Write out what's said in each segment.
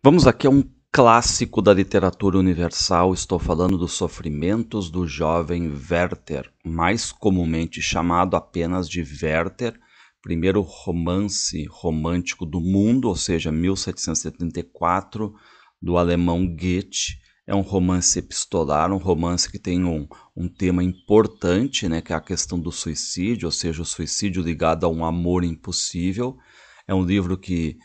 Vamos aqui a um clássico da literatura universal, estou falando dos sofrimentos do jovem Werther, mais comumente chamado apenas de Werther, primeiro romance romântico do mundo, ou seja, 1774, do alemão Goethe. É um romance epistolar, um romance que tem um, um tema importante, né, que é a questão do suicídio, ou seja, o suicídio ligado a um amor impossível. É um livro que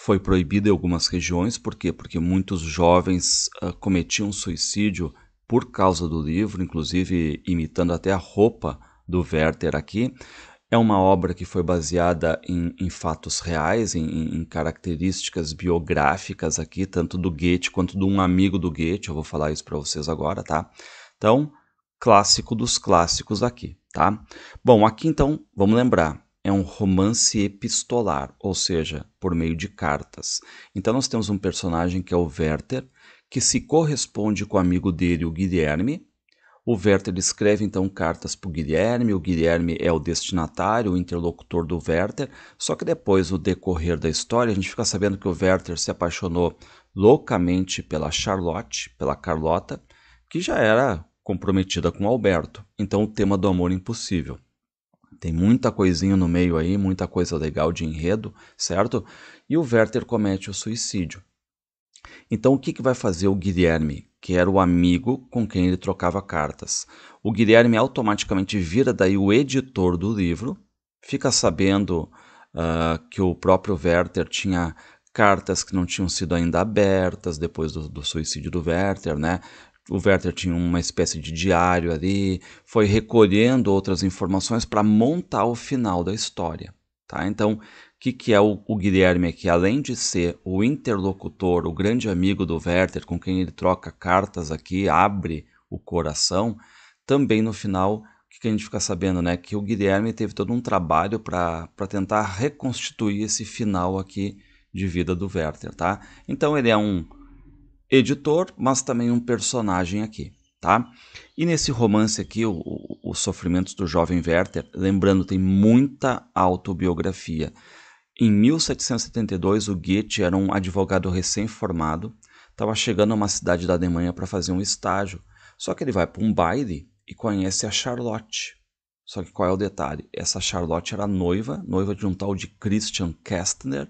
foi proibido em algumas regiões, por quê? Porque muitos jovens uh, cometiam suicídio por causa do livro, inclusive imitando até a roupa do Werther aqui. É uma obra que foi baseada em, em fatos reais, em, em, características biográficas aqui, tanto do Goethe quanto de um amigo do Goethe. Eu vou falar isso para vocês agora, tá? Então, clássico dos clássicos aqui, tá? Bom, aqui então, vamos lembrar é um romance epistolar, ou seja, por meio de cartas. Então nós temos um personagem que é o Werther, que se corresponde com o amigo dele, o Guilherme. O Werther escreve então cartas para o Guilherme, o Guilherme é o destinatário, o interlocutor do Werther, só que depois, no decorrer da história, a gente fica sabendo que o Werther se apaixonou loucamente pela Charlotte, pela Carlota, que já era comprometida com Alberto. Então, o tema do amor é impossível. Tem muita coisinha no meio aí, muita coisa legal de enredo, certo? E o Werther comete o suicídio. Então o que, que vai fazer o Guilherme, que era o amigo com quem ele trocava cartas? O Guilherme automaticamente vira daí o editor do livro, fica sabendo uh, que o próprio Werther tinha cartas que não tinham sido ainda abertas depois do, do, suicídio do Werther, né? o Werther tinha uma espécie de diário ali, foi recolhendo outras informações para montar o final da história. Tá? Então, o que, que é o, o Guilherme aqui? Além de ser o interlocutor, o grande amigo do Werther, com quem ele troca cartas aqui, abre o coração, também no final, o que, que a gente fica sabendo? Né? Que o Guilherme teve todo um trabalho para tentar reconstituir esse final aqui de vida do Werther. Tá? Então, ele é um editor, mas também um personagem aqui, tá? E nesse romance aqui, o, o, Os Sofrimentos do Jovem Werther, lembrando, tem muita autobiografia. Em 1772, o Goethe era um advogado recém-formado, estava chegando a uma cidade da Alemanha para fazer um estágio. Só que ele vai para um baile e conhece a Charlotte. Só que qual é o detalhe? Essa Charlotte era noiva, noiva de um tal de Christian Kestner,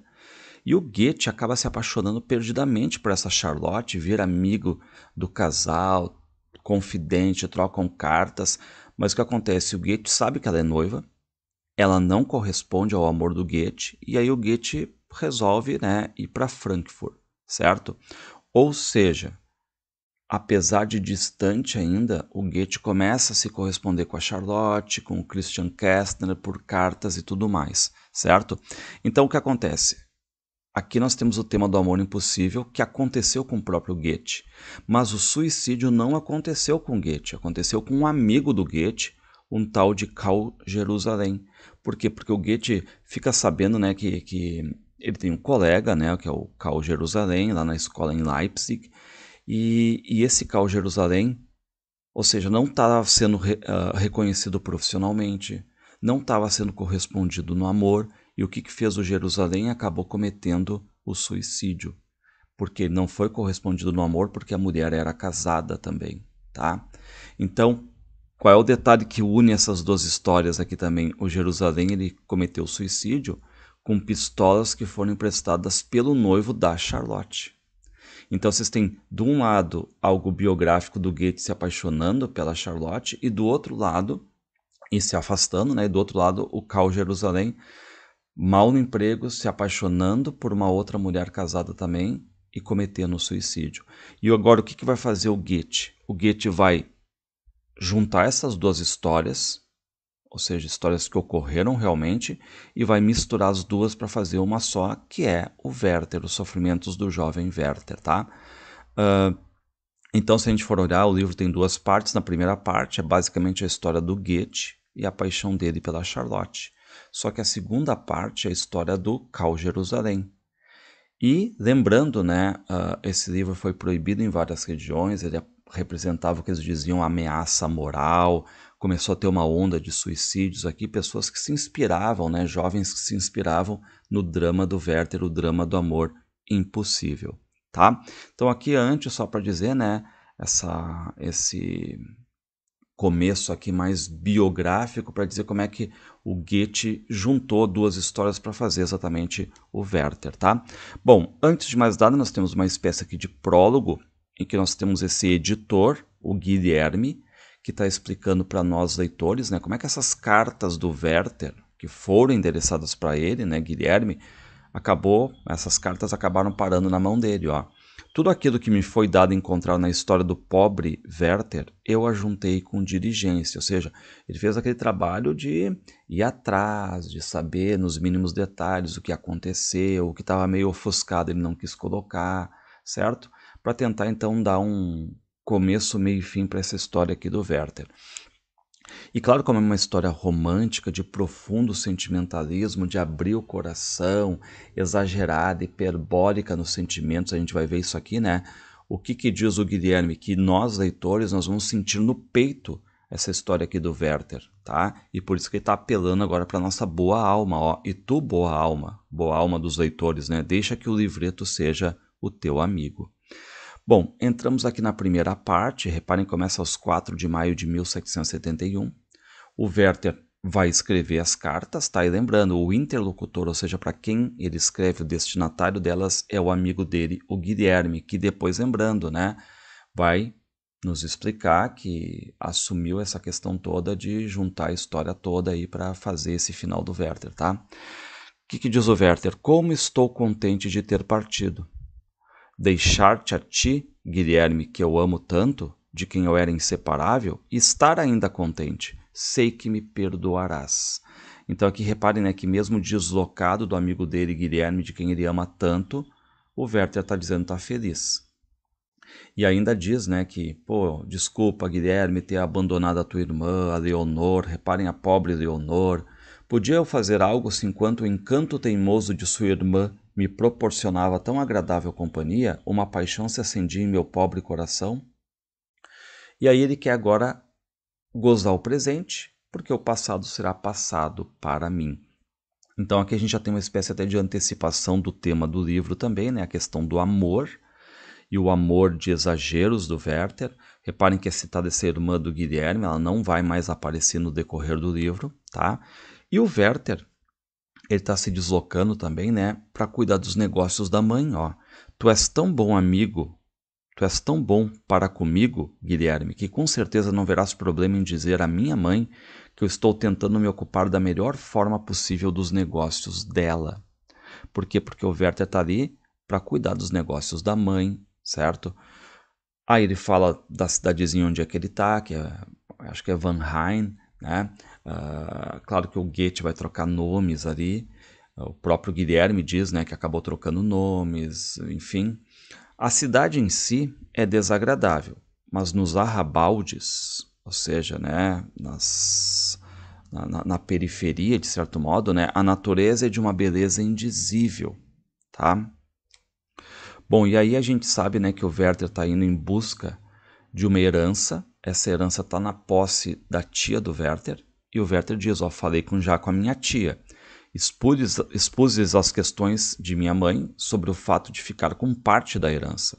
e o Goethe acaba se apaixonando perdidamente por essa Charlotte, vira amigo do casal, confidente, trocam cartas. Mas o que acontece? O Goethe sabe que ela é noiva, ela não corresponde ao amor do Goethe, e aí o Goethe resolve né, ir para Frankfurt, certo? Ou seja, apesar de distante ainda, o Goethe começa a se corresponder com a Charlotte, com o Christian Kestner por cartas e tudo mais, certo? Então o que acontece? Aqui nós temos o tema do amor impossível que aconteceu com o próprio Goethe. Mas o suicídio não aconteceu com Goethe, aconteceu com um amigo do Goethe, um tal de Cal Jerusalém. Por quê? Porque o Goethe fica sabendo né, que, que ele tem um colega, né, que é o Cal Jerusalém, lá na escola em Leipzig, e, e esse Cal Jerusalém, ou seja, não estava sendo re, uh, reconhecido profissionalmente, não estava sendo correspondido no amor, e o que, que fez o Jerusalém? Acabou cometendo o suicídio, porque não foi correspondido no amor, porque a mulher era casada também, tá? Então, qual é o detalhe que une essas duas histórias aqui também? O Jerusalém ele cometeu o suicídio com pistolas que foram emprestadas pelo noivo da Charlotte. Então vocês têm de um lado algo biográfico do Goethe se apaixonando pela Charlotte e do outro lado e se afastando, né? E do outro lado o Carl Jerusalém mal no emprego, se apaixonando por uma outra mulher casada também e cometendo suicídio. E agora o que, que vai fazer o Goethe? O Goethe vai juntar essas duas histórias, ou seja, histórias que ocorreram realmente, e vai misturar as duas para fazer uma só, que é o Werther, os sofrimentos do jovem Werther, tá? Uh, então, se a gente for olhar, o livro tem duas partes. Na primeira parte é basicamente a história do Goethe e a paixão dele pela Charlotte. Só que a segunda parte é a história do Cal Jerusalém. E lembrando, né, uh, esse livro foi proibido em várias regiões, ele representava o que eles diziam ameaça moral, começou a ter uma onda de suicídios aqui, pessoas que se inspiravam, né, jovens que se inspiravam no drama do Werther, o drama do amor impossível, tá? Então aqui antes só para dizer, né, essa esse começo aqui mais biográfico para dizer como é que o Goethe juntou duas histórias para fazer exatamente o Werther, tá? Bom, antes de mais nada, nós temos uma espécie aqui de prólogo em que nós temos esse editor, o Guilherme, que está explicando para nós leitores, né, como é que essas cartas do Werther que foram endereçadas para ele, né, Guilherme, acabou, essas cartas acabaram parando na mão dele, ó. Tudo aquilo que me foi dado encontrar na história do pobre Werther, eu ajuntei com diligência, ou seja, ele fez aquele trabalho de ir atrás, de saber nos mínimos detalhes o que aconteceu, o que estava meio ofuscado ele não quis colocar, certo? Para tentar então dar um começo, meio e fim para essa história aqui do Werther. E claro, como é uma história romântica, de profundo sentimentalismo, de abrir o coração, exagerada, hiperbólica nos sentimentos, a gente vai ver isso aqui, né? O que, que diz o Guilherme? Que nós, leitores, nós vamos sentir no peito essa história aqui do Werther, tá? E por isso que ele está apelando agora para nossa boa alma, ó. E tu, boa alma, boa alma dos leitores, né? Deixa que o livreto seja o teu amigo. Bom, entramos aqui na primeira parte, reparem, começa aos 4 de maio de 1771. O Werther vai escrever as cartas, tá? E lembrando, o interlocutor, ou seja, para quem ele escreve, o destinatário delas é o amigo dele, o Guilherme, que depois, lembrando, né, vai nos explicar que assumiu essa questão toda de juntar a história toda aí para fazer esse final do Werther, tá? O que, que diz o Werther? Como estou contente de ter partido Deixar-te a ti, Guilherme, que eu amo tanto, de quem eu era inseparável, e estar ainda contente. Sei que me perdoarás. Então aqui reparem né, que mesmo deslocado do amigo dele, Guilherme, de quem ele ama tanto, o Werther está dizendo que está feliz. E ainda diz né, que, pô, desculpa Guilherme ter abandonado a tua irmã, a Leonor, reparem a pobre Leonor. Podia eu fazer algo se assim, enquanto o encanto teimoso de sua irmã me proporcionava tão agradável companhia, uma paixão se acendia em meu pobre coração. E aí ele quer agora gozar o presente, porque o passado será passado para mim. Então aqui a gente já tem uma espécie até de antecipação do tema do livro também, né? A questão do amor e o amor de exageros do Werther. Reparem que é citada essa irmã do Guilherme, ela não vai mais aparecer no decorrer do livro, tá? E o Werther, ele está se deslocando também, né, para cuidar dos negócios da mãe, ó. Tu és tão bom amigo, tu és tão bom para comigo, Guilherme, que com certeza não verás problema em dizer à minha mãe que eu estou tentando me ocupar da melhor forma possível dos negócios dela. Por quê? Porque o Werther está ali para cuidar dos negócios da mãe, certo? Aí ele fala da cidadezinha onde é que ele está, que é, acho que é Van Rijn, né? Ah, claro que o Goethe vai trocar nomes ali. Ah, o próprio Guilherme diz né, que acabou trocando nomes, enfim. A cidade em si é desagradável, mas nos arrabaldes, ou seja, né, nas, na, na, periferia, de certo modo, né, a natureza é de uma beleza indizível, tá? Bom, e aí a gente sabe, né, que o Werther está indo em busca de uma herança. Essa herança está na posse da tia do Werther, e o Werther diz: Ó, falei com, já com a minha tia. expus expus as questões de minha mãe sobre o fato de ficar com parte da herança.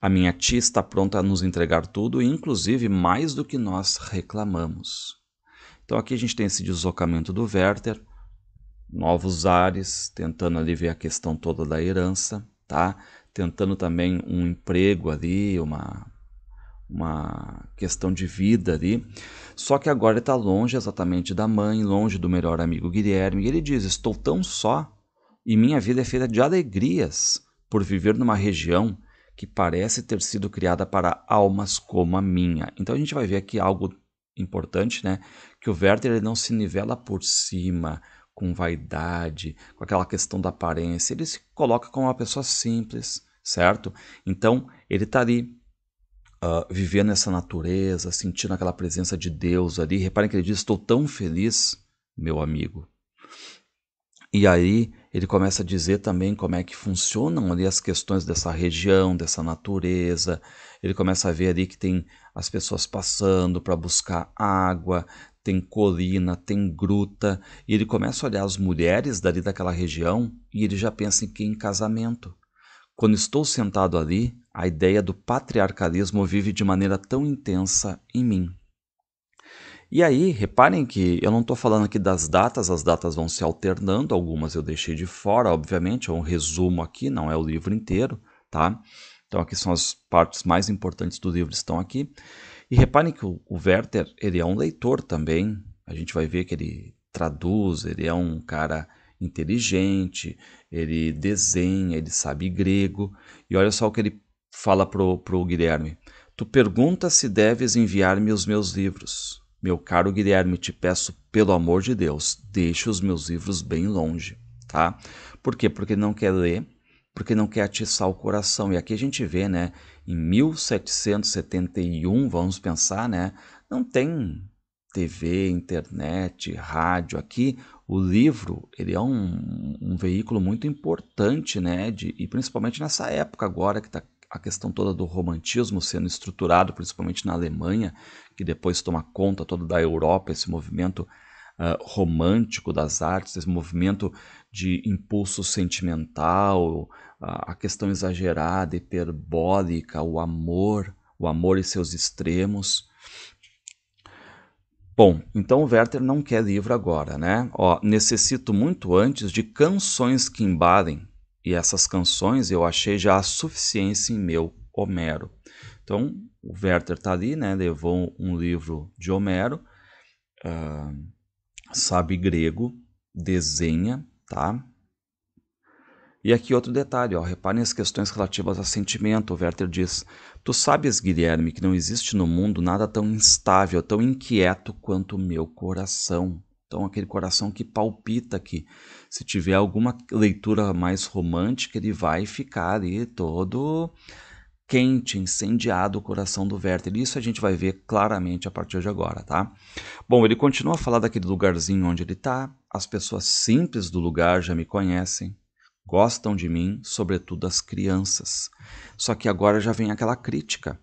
A minha tia está pronta a nos entregar tudo, inclusive mais do que nós reclamamos. Então aqui a gente tem esse deslocamento do Werther, novos ares, tentando ali ver a questão toda da herança, tá? Tentando também um emprego ali, uma uma questão de vida ali. Só que agora ele está longe exatamente da mãe, longe do melhor amigo Guilherme. E ele diz: Estou tão só e minha vida é feita de alegrias por viver numa região que parece ter sido criada para almas como a minha. Então a gente vai ver aqui algo importante, né? Que o Werther ele não se nivela por cima com vaidade, com aquela questão da aparência. Ele se coloca como uma pessoa simples, certo? Então ele está ali uh, ah, vivendo essa natureza, sentindo aquela presença de Deus ali. Reparem que ele diz: Estou tão feliz, meu amigo. E aí ele começa a dizer também como é que funcionam ali as questões dessa região, dessa natureza. Ele começa a ver ali que tem as pessoas passando para buscar água, tem colina, tem gruta. E ele começa a olhar as mulheres dali daquela região e ele já pensa em que em casamento. Quando estou sentado ali, a ideia do patriarcalismo vive de maneira tão intensa em mim. E aí, reparem que eu não estou falando aqui das datas, as datas vão se alternando, algumas eu deixei de fora, obviamente, é um resumo aqui, não é o livro inteiro, tá? Então aqui são as partes mais importantes do livro estão aqui. E reparem que o, o Werther, ele é um leitor também, a gente vai ver que ele traduz, ele é um cara inteligente, ele desenha, ele sabe grego. E olha só o que ele fala pro, pro Guilherme. Tu pergunta se deves enviar-me os meus livros. Meu caro Guilherme, te peço pelo amor de Deus, deixe os meus livros bem longe, tá? Por quê? Porque não quer ler, porque não quer atiçar o coração. E aqui a gente vê, né, em 1771, vamos pensar, né, não tem TV, internet, rádio aqui, o livro ele é um, um veículo muito importante, né? De, e principalmente nessa época agora que está a questão toda do romantismo sendo estruturado, principalmente na Alemanha, que depois toma conta toda da Europa, esse movimento uh, romântico das artes, esse movimento de impulso sentimental, uh, a questão exagerada, hiperbólica, o amor, o amor e seus extremos. Bom, então o Werther não quer livro agora, né? Ó, necessito muito antes de canções que embalem, e essas canções eu achei já a suficiência em meu Homero. Então, o Werther está ali, né? Levou um livro de Homero, uh, sabe grego, desenha, tá? E aqui outro detalhe, ó, reparem as questões relativas a sentimento. O Werther diz: Tu sabes, Guilherme, que não existe no mundo nada tão instável, tão inquieto quanto o meu coração. Então, aquele coração que palpita aqui. Se tiver alguma leitura mais romântica, ele vai ficar ali todo quente, incendiado o coração do Werther. Isso a gente vai ver claramente a partir de agora, tá? Bom, ele continua a falar daquele lugarzinho onde ele está. As pessoas simples do lugar já me conhecem. Gostam de mim, sobretudo as crianças. Só que agora já vem aquela crítica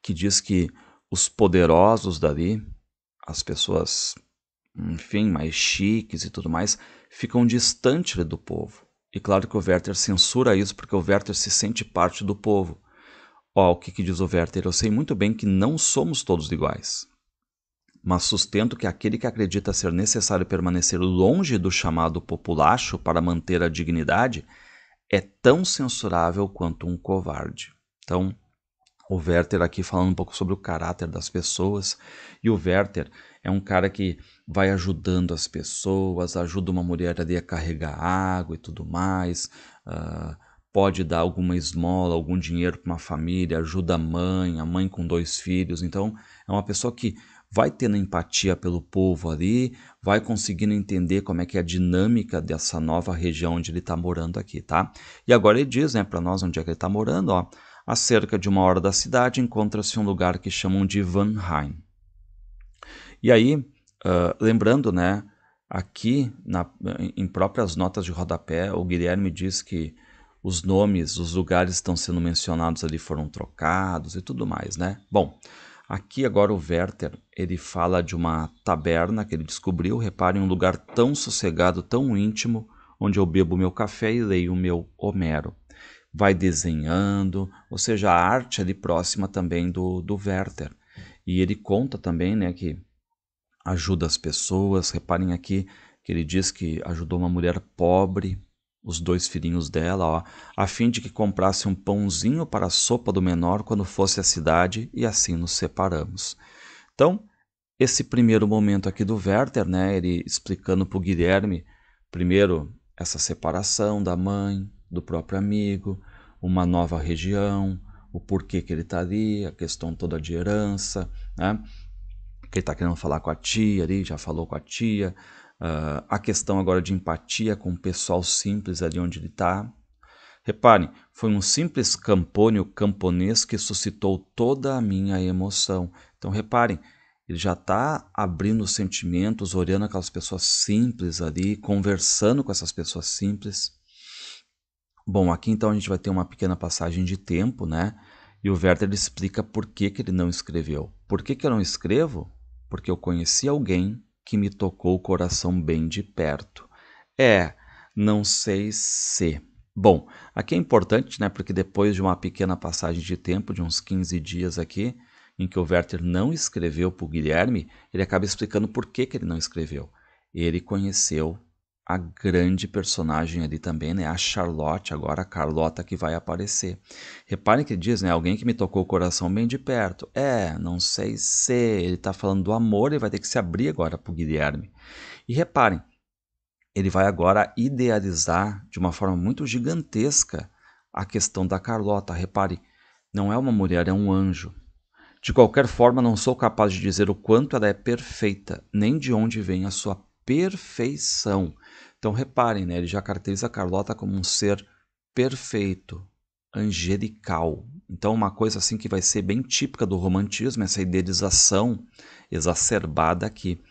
que diz que os poderosos dali, as pessoas, enfim, mais chiques e tudo mais, ficam distantes do povo. E claro que o Werther censura isso porque o Werther se sente parte do povo. Ó, oh, o que, que diz o Werther? Eu sei muito bem que não somos todos iguais mas sustento que aquele que acredita ser necessário permanecer longe do chamado populacho para manter a dignidade é tão censurável quanto um covarde. Então, o Werther aqui falando um pouco sobre o caráter das pessoas, e o Werther é um cara que vai ajudando as pessoas, ajuda uma mulher ali a carregar água e tudo mais, uh, pode dar alguma esmola, algum dinheiro para uma família, ajuda a mãe, a mãe com dois filhos. Então, é uma pessoa que vai tendo empatia pelo povo ali, vai conseguindo entender como é que é a dinâmica dessa nova região onde ele está morando aqui, tá? E agora ele diz, né, para nós onde é que ele está morando, ó, a cerca de uma hora da cidade encontra-se um lugar que chamam de Vanheim. E aí, uh, lembrando, né, aqui na, em próprias notas de rodapé, o Guilherme diz que os nomes, os lugares estão sendo mencionados ali foram trocados e tudo mais, né? Bom, Aqui agora o Werther, ele fala de uma taberna que ele descobriu, reparem, um lugar tão sossegado, tão íntimo, onde eu bebo meu café e leio o meu Homero. Vai desenhando, ou seja, a arte ali próxima também do, do Werther. E ele conta também né, que ajuda as pessoas, reparem aqui que ele diz que ajudou uma mulher pobre, os dois filhinhos dela, ó, a fim de que comprasse um pãozinho para a sopa do menor quando fosse à cidade, e assim nos separamos. Então, esse primeiro momento aqui do Werther, né, ele explicando para o Guilherme, primeiro, essa separação da mãe, do próprio amigo, uma nova região, o porquê que ele está ali, a questão toda de herança, né? que ele está querendo falar com a tia ali, já falou com a tia, Uh, a questão agora de empatia com o pessoal simples ali onde ele está. Reparem, foi um simples campônio camponês que suscitou toda a minha emoção. Então, reparem, ele já está abrindo os sentimentos, olhando aquelas pessoas simples ali, conversando com essas pessoas simples. Bom, aqui então a gente vai ter uma pequena passagem de tempo, né? E o Werther explica por que, que ele não escreveu. Por que, que eu não escrevo? Porque eu conheci alguém que me tocou o coração bem de perto. É, não sei se. Bom, aqui é importante, né? Porque depois de uma pequena passagem de tempo, de uns 15 dias aqui, em que o Werther não escreveu para o Guilherme, ele acaba explicando por que, que ele não escreveu. Ele conheceu a grande personagem ali também, né? A Charlotte, agora a Carlota que vai aparecer. Reparem que diz, né? Alguém que me tocou o coração bem de perto. É, não sei se. Ele tá falando do amor, ele vai ter que se abrir agora pro Guilherme. E reparem, ele vai agora idealizar de uma forma muito gigantesca a questão da Carlota. Repare, não é uma mulher, é um anjo. De qualquer forma, não sou capaz de dizer o quanto ela é perfeita, nem de onde vem a sua perfeição. Então reparem, né? ele já caracteriza a Carlota como um ser perfeito, angelical. Então uma coisa assim que vai ser bem típica do romantismo, essa idealização exacerbada aqui.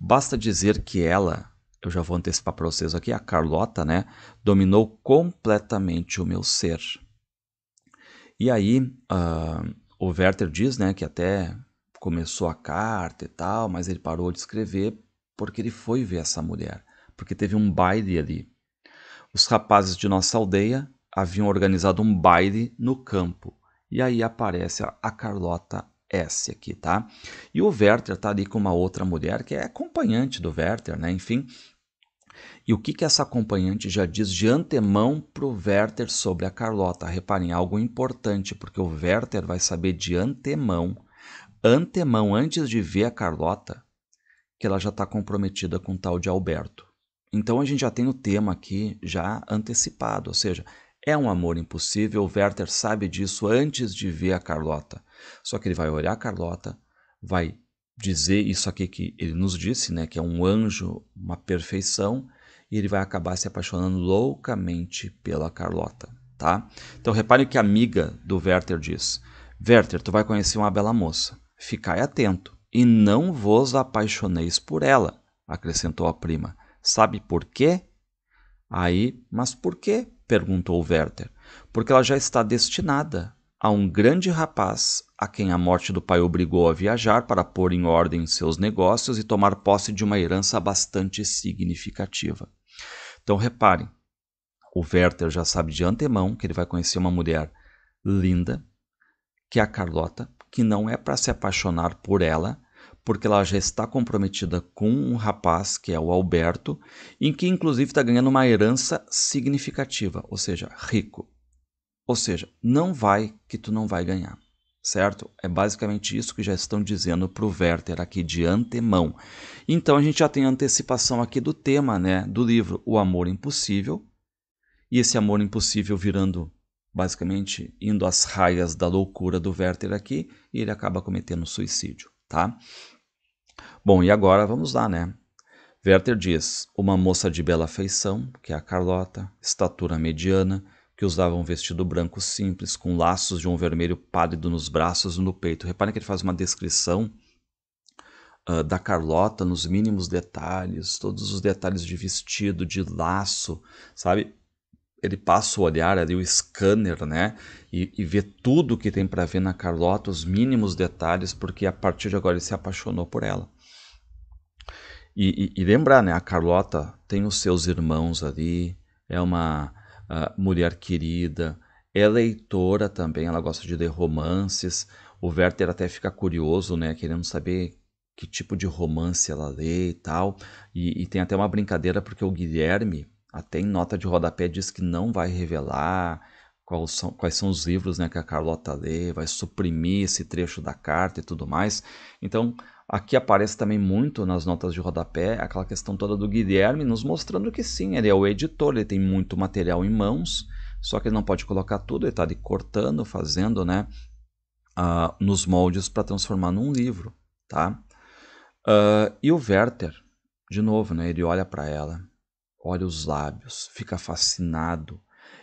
Basta dizer que ela, eu já vou antecipar para vocês aqui, a Carlota, né, dominou completamente o meu ser. E aí uh, o Werther diz, né, que até começou a carta e tal, mas ele parou de escrever porque ele foi ver essa mulher, porque teve um baile ali. Os rapazes de nossa aldeia haviam organizado um baile no campo. E aí aparece a Carlota S aqui, tá? E o Werther tá ali com uma outra mulher que é acompanhante do Werther, né? Enfim. E o que, que essa acompanhante já diz de antemão para o Werther sobre a Carlota? Reparem, é algo importante, porque o Werther vai saber de antemão, antemão, antes de ver a Carlota, que ela já está comprometida com tal de Alberto. Então a gente já tem o tema aqui já antecipado, ou seja, é um amor impossível. O Werther sabe disso antes de ver a Carlota. Só que ele vai olhar a Carlota, vai dizer isso aqui que ele nos disse, né, que é um anjo, uma perfeição, e ele vai acabar se apaixonando loucamente pela Carlota, tá? Então repare que a amiga do Werther diz: "Werther, tu vai conhecer uma bela moça. Ficai atento e não vos apaixoneis por ela, acrescentou a prima. Sabe por quê? Aí, mas por quê? perguntou Werther. Porque ela já está destinada a um grande rapaz a quem a morte do pai obrigou a viajar para pôr em ordem seus negócios e tomar posse de uma herança bastante significativa. Então, reparem, o Werther já sabe de antemão que ele vai conhecer uma mulher linda, que é a Carlota, que não é para se apaixonar por ela, porque ela já está comprometida com um rapaz que é o Alberto, em que inclusive está ganhando uma herança significativa, ou seja, rico. Ou seja, não vai que tu não vai ganhar, certo? É basicamente isso que já estão dizendo para o Werther aqui de antemão. Então a gente já tem antecipação aqui do tema, né, do livro O Amor Impossível. E esse amor impossível virando basicamente indo às raias da loucura do Werther aqui e ele acaba cometendo suicídio, tá? Bom, e agora vamos lá, né? Werther diz: uma moça de bela feição, que é a Carlota, estatura mediana, que usava um vestido branco simples, com laços de um vermelho pálido nos braços e no peito. Reparem que ele faz uma descrição uh, da Carlota nos mínimos detalhes, todos os detalhes de vestido, de laço, sabe? ele passa o olhar ali, o scanner, né? E, e vê tudo que tem para ver na Carlota, os mínimos detalhes, porque a partir de agora ele se apaixonou por ela. E, e, e lembrar, né? A Carlota tem os seus irmãos ali, é uma uh, mulher querida, é leitora também, ela gosta de ler romances. O Werther até fica curioso, né? Querendo saber que tipo de romance ela lê e tal. E, e tem até uma brincadeira, porque o Guilherme até em nota de rodapé diz que não vai revelar quais são, quais são os livros né, que a Carlota lê, vai suprimir esse trecho da carta e tudo mais. Então, aqui aparece também muito nas notas de rodapé aquela questão toda do Guilherme, nos mostrando que sim, ele é o editor, ele tem muito material em mãos, só que ele não pode colocar tudo, ele está ali cortando, fazendo, né? Uh, nos moldes para transformar num livro, tá? Uh, e o Werther, de novo, né? Ele olha para ela olha os lábios, fica fascinado.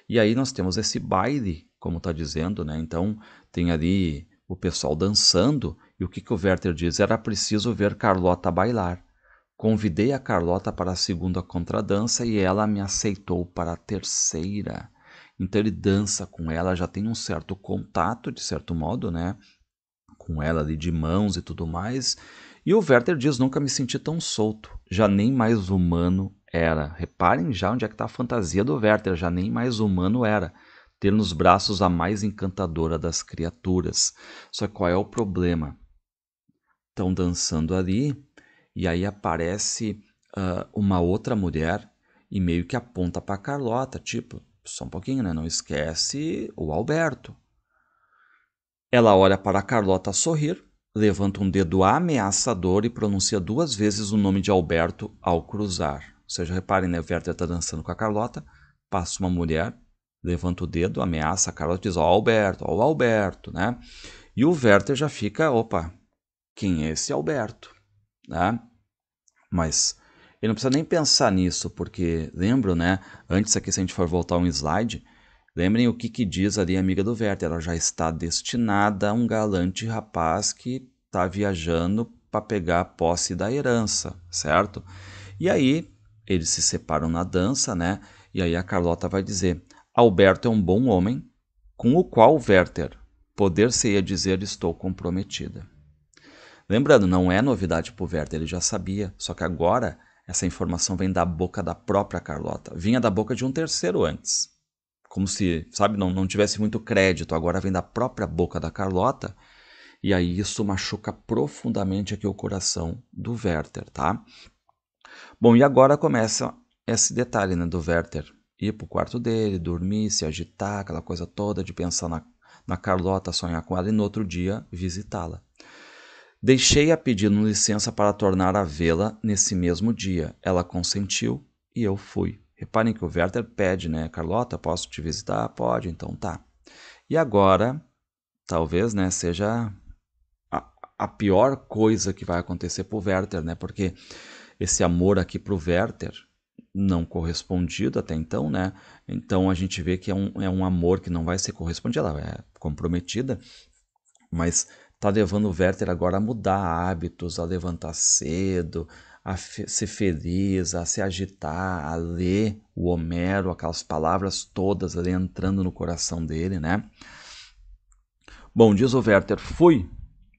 E aí nós temos esse baile, como está dizendo, né? Então tem ali o pessoal dançando, e o que, que o Werther diz? Era preciso ver Carlota bailar. Convidei a Carlota para a segunda contradança e ela me aceitou para a terceira. Então ele dança com ela, já tem um certo contato, de certo modo, né? Com ela ali de mãos e tudo mais. E o Werther diz: Nunca me senti tão solto, já nem mais humano era. Reparem já onde é que está a fantasia do Werther, já nem mais humano era. Ter nos braços a mais encantadora das criaturas. Só que qual é o problema? Estão dançando ali e aí aparece uh, uma outra mulher e meio que aponta para Carlota, tipo, só um pouquinho, né? Não esquece o Alberto. Ela olha para Carlota sorrir, levanta um dedo ameaçador e pronuncia duas vezes o nome de Alberto ao cruzar. Ou seja, reparem, né? O Werther está dançando com a Carlota, passa uma mulher, levanta o dedo, ameaça a Carlota e diz: Ó, oh, Alberto, ó, oh, Alberto, né? E o Werther já fica: opa, quem é esse Alberto? Né? Mas ele não precisa nem pensar nisso, porque lembro, né? Antes aqui, se a gente for voltar um slide, lembrem o que, que diz ali a amiga do Werther: ela já está destinada a um galante rapaz que está viajando para pegar a posse da herança, certo? E aí eles se separam na dança, né? E aí a Carlota vai dizer: Alberto é um bom homem, com o qual Werther poder-se-ia dizer estou comprometida. Lembrando, não é novidade para o Werther, ele já sabia, só que agora essa informação vem da boca da própria Carlota. Vinha da boca de um terceiro antes. Como se, sabe, não, não tivesse muito crédito. Agora vem da própria boca da Carlota. E aí isso machuca profundamente aqui o coração do Werther, tá? Bom, e agora começa esse detalhe né, do Werther ir para o quarto dele, dormir, se agitar, aquela coisa toda de pensar na, na Carlota, sonhar com ela e no outro dia visitá-la. Deixei-a pedindo licença para tornar a vê-la nesse mesmo dia. Ela consentiu e eu fui. Reparem que o Werther pede, né? Carlota, posso te visitar? Pode, então tá. E agora, talvez, né, seja a, a pior coisa que vai acontecer para o Werther, né? Porque esse amor aqui para o Werther não correspondido até então, né? Então a gente vê que é um, é um amor que não vai ser correspondido, ela é comprometida, mas tá levando o Werther agora a mudar hábitos, a levantar cedo, a ser feliz, a se agitar, a ler o Homero, aquelas palavras todas ali entrando no coração dele, né? Bom, diz o Werther, fui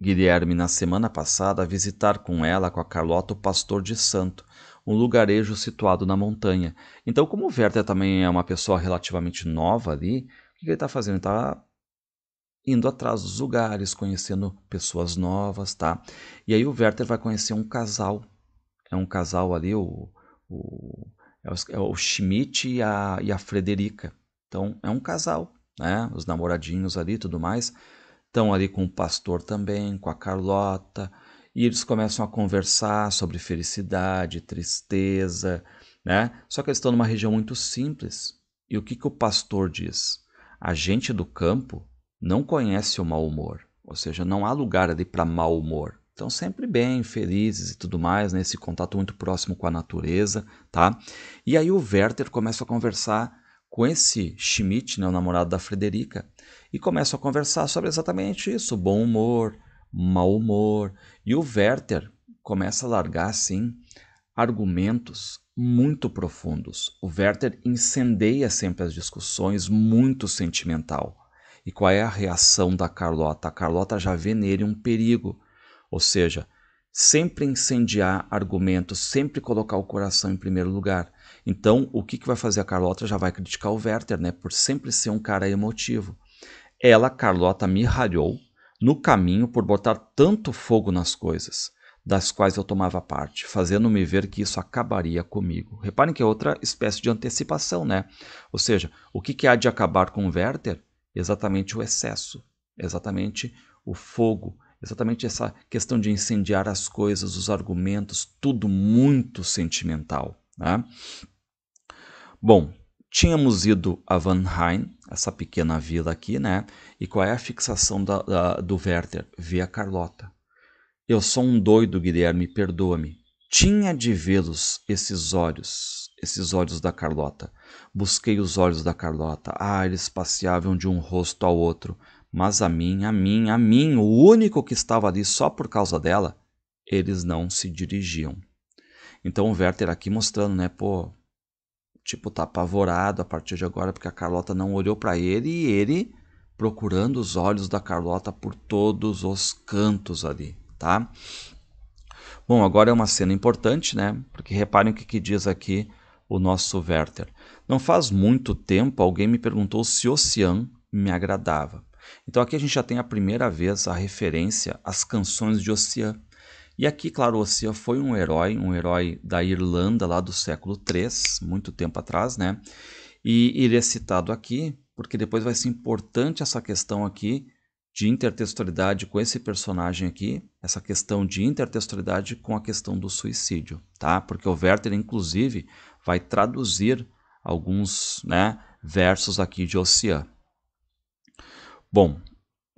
Guilherme, na semana passada, a visitar com ela, com a Carlota, o pastor de Santo, um lugarejo situado na montanha. Então, como o Werther também é uma pessoa relativamente nova ali, o que ele está fazendo? Ele está indo atrás dos lugares, conhecendo pessoas novas, tá? E aí o Werther vai conhecer um casal. É um casal ali, o, o, é o, é Schmidt e a, e a Frederica. Então, é um casal, né? Os namoradinhos ali e tudo mais estão ali com o pastor também, com a Carlota, e eles começam a conversar sobre felicidade, tristeza, né? Só que eles estão numa região muito simples. E o que, que o pastor diz? A gente do campo não conhece o mau humor, ou seja, não há lugar ali para mau humor. Estão sempre bem, felizes e tudo mais, nesse né? contato muito próximo com a natureza, tá? E aí o Werther começa a conversar com esse Schmidt, né, o namorado da Frederica, e começam a conversar sobre exatamente isso: bom humor, mau humor. E o Werther começa a largar, assim, argumentos muito profundos. O Werther incendeia sempre as discussões, muito sentimental. E qual é a reação da Carlota? A Carlota já vê nele um perigo, ou seja, sempre incendiar argumentos, sempre colocar o coração em primeiro lugar. Então, o que, que vai fazer a Carlota? Já vai criticar o Werther, né? Por sempre ser um cara emotivo. Ela, Carlota, me ralhou no caminho por botar tanto fogo nas coisas, das quais eu tomava parte, fazendo-me ver que isso acabaria comigo. Reparem que é outra espécie de antecipação, né? Ou seja, o que, que há de acabar com o Werther? Exatamente o excesso, exatamente o fogo, exatamente essa questão de incendiar as coisas, os argumentos, tudo muito sentimental. Né? Bom, tínhamos ido a Vanheim, essa pequena vila aqui, né? E qual é a fixação da, da, do Werther? Vê a Carlota. Eu sou um doido, Guilherme, perdoa-me. Tinha de vê-los, esses olhos, esses olhos da Carlota. Busquei os olhos da Carlota. Ah, eles passeavam de um rosto ao outro. Mas a mim, a mim, a mim, o único que estava ali só por causa dela, eles não se dirigiam. Então o Werther aqui mostrando, né, pô, tipo, tá apavorado a partir de agora porque a Carlota não olhou para ele e ele procurando os olhos da Carlota por todos os cantos ali, tá? Bom, agora é uma cena importante, né? Porque reparem o que, que diz aqui o nosso Werther. Não faz muito tempo alguém me perguntou se Ocean me agradava. Então aqui a gente já tem a primeira vez a referência às canções de Ocean, e aqui, claro, Ossia foi um herói, um herói da Irlanda lá do século III, muito tempo atrás, né? E ele é citado aqui porque depois vai ser importante essa questão aqui de intertextualidade com esse personagem aqui, essa questão de intertextualidade com a questão do suicídio, tá? Porque o Werther, inclusive, vai traduzir alguns né, versos aqui de Ossia. Bom,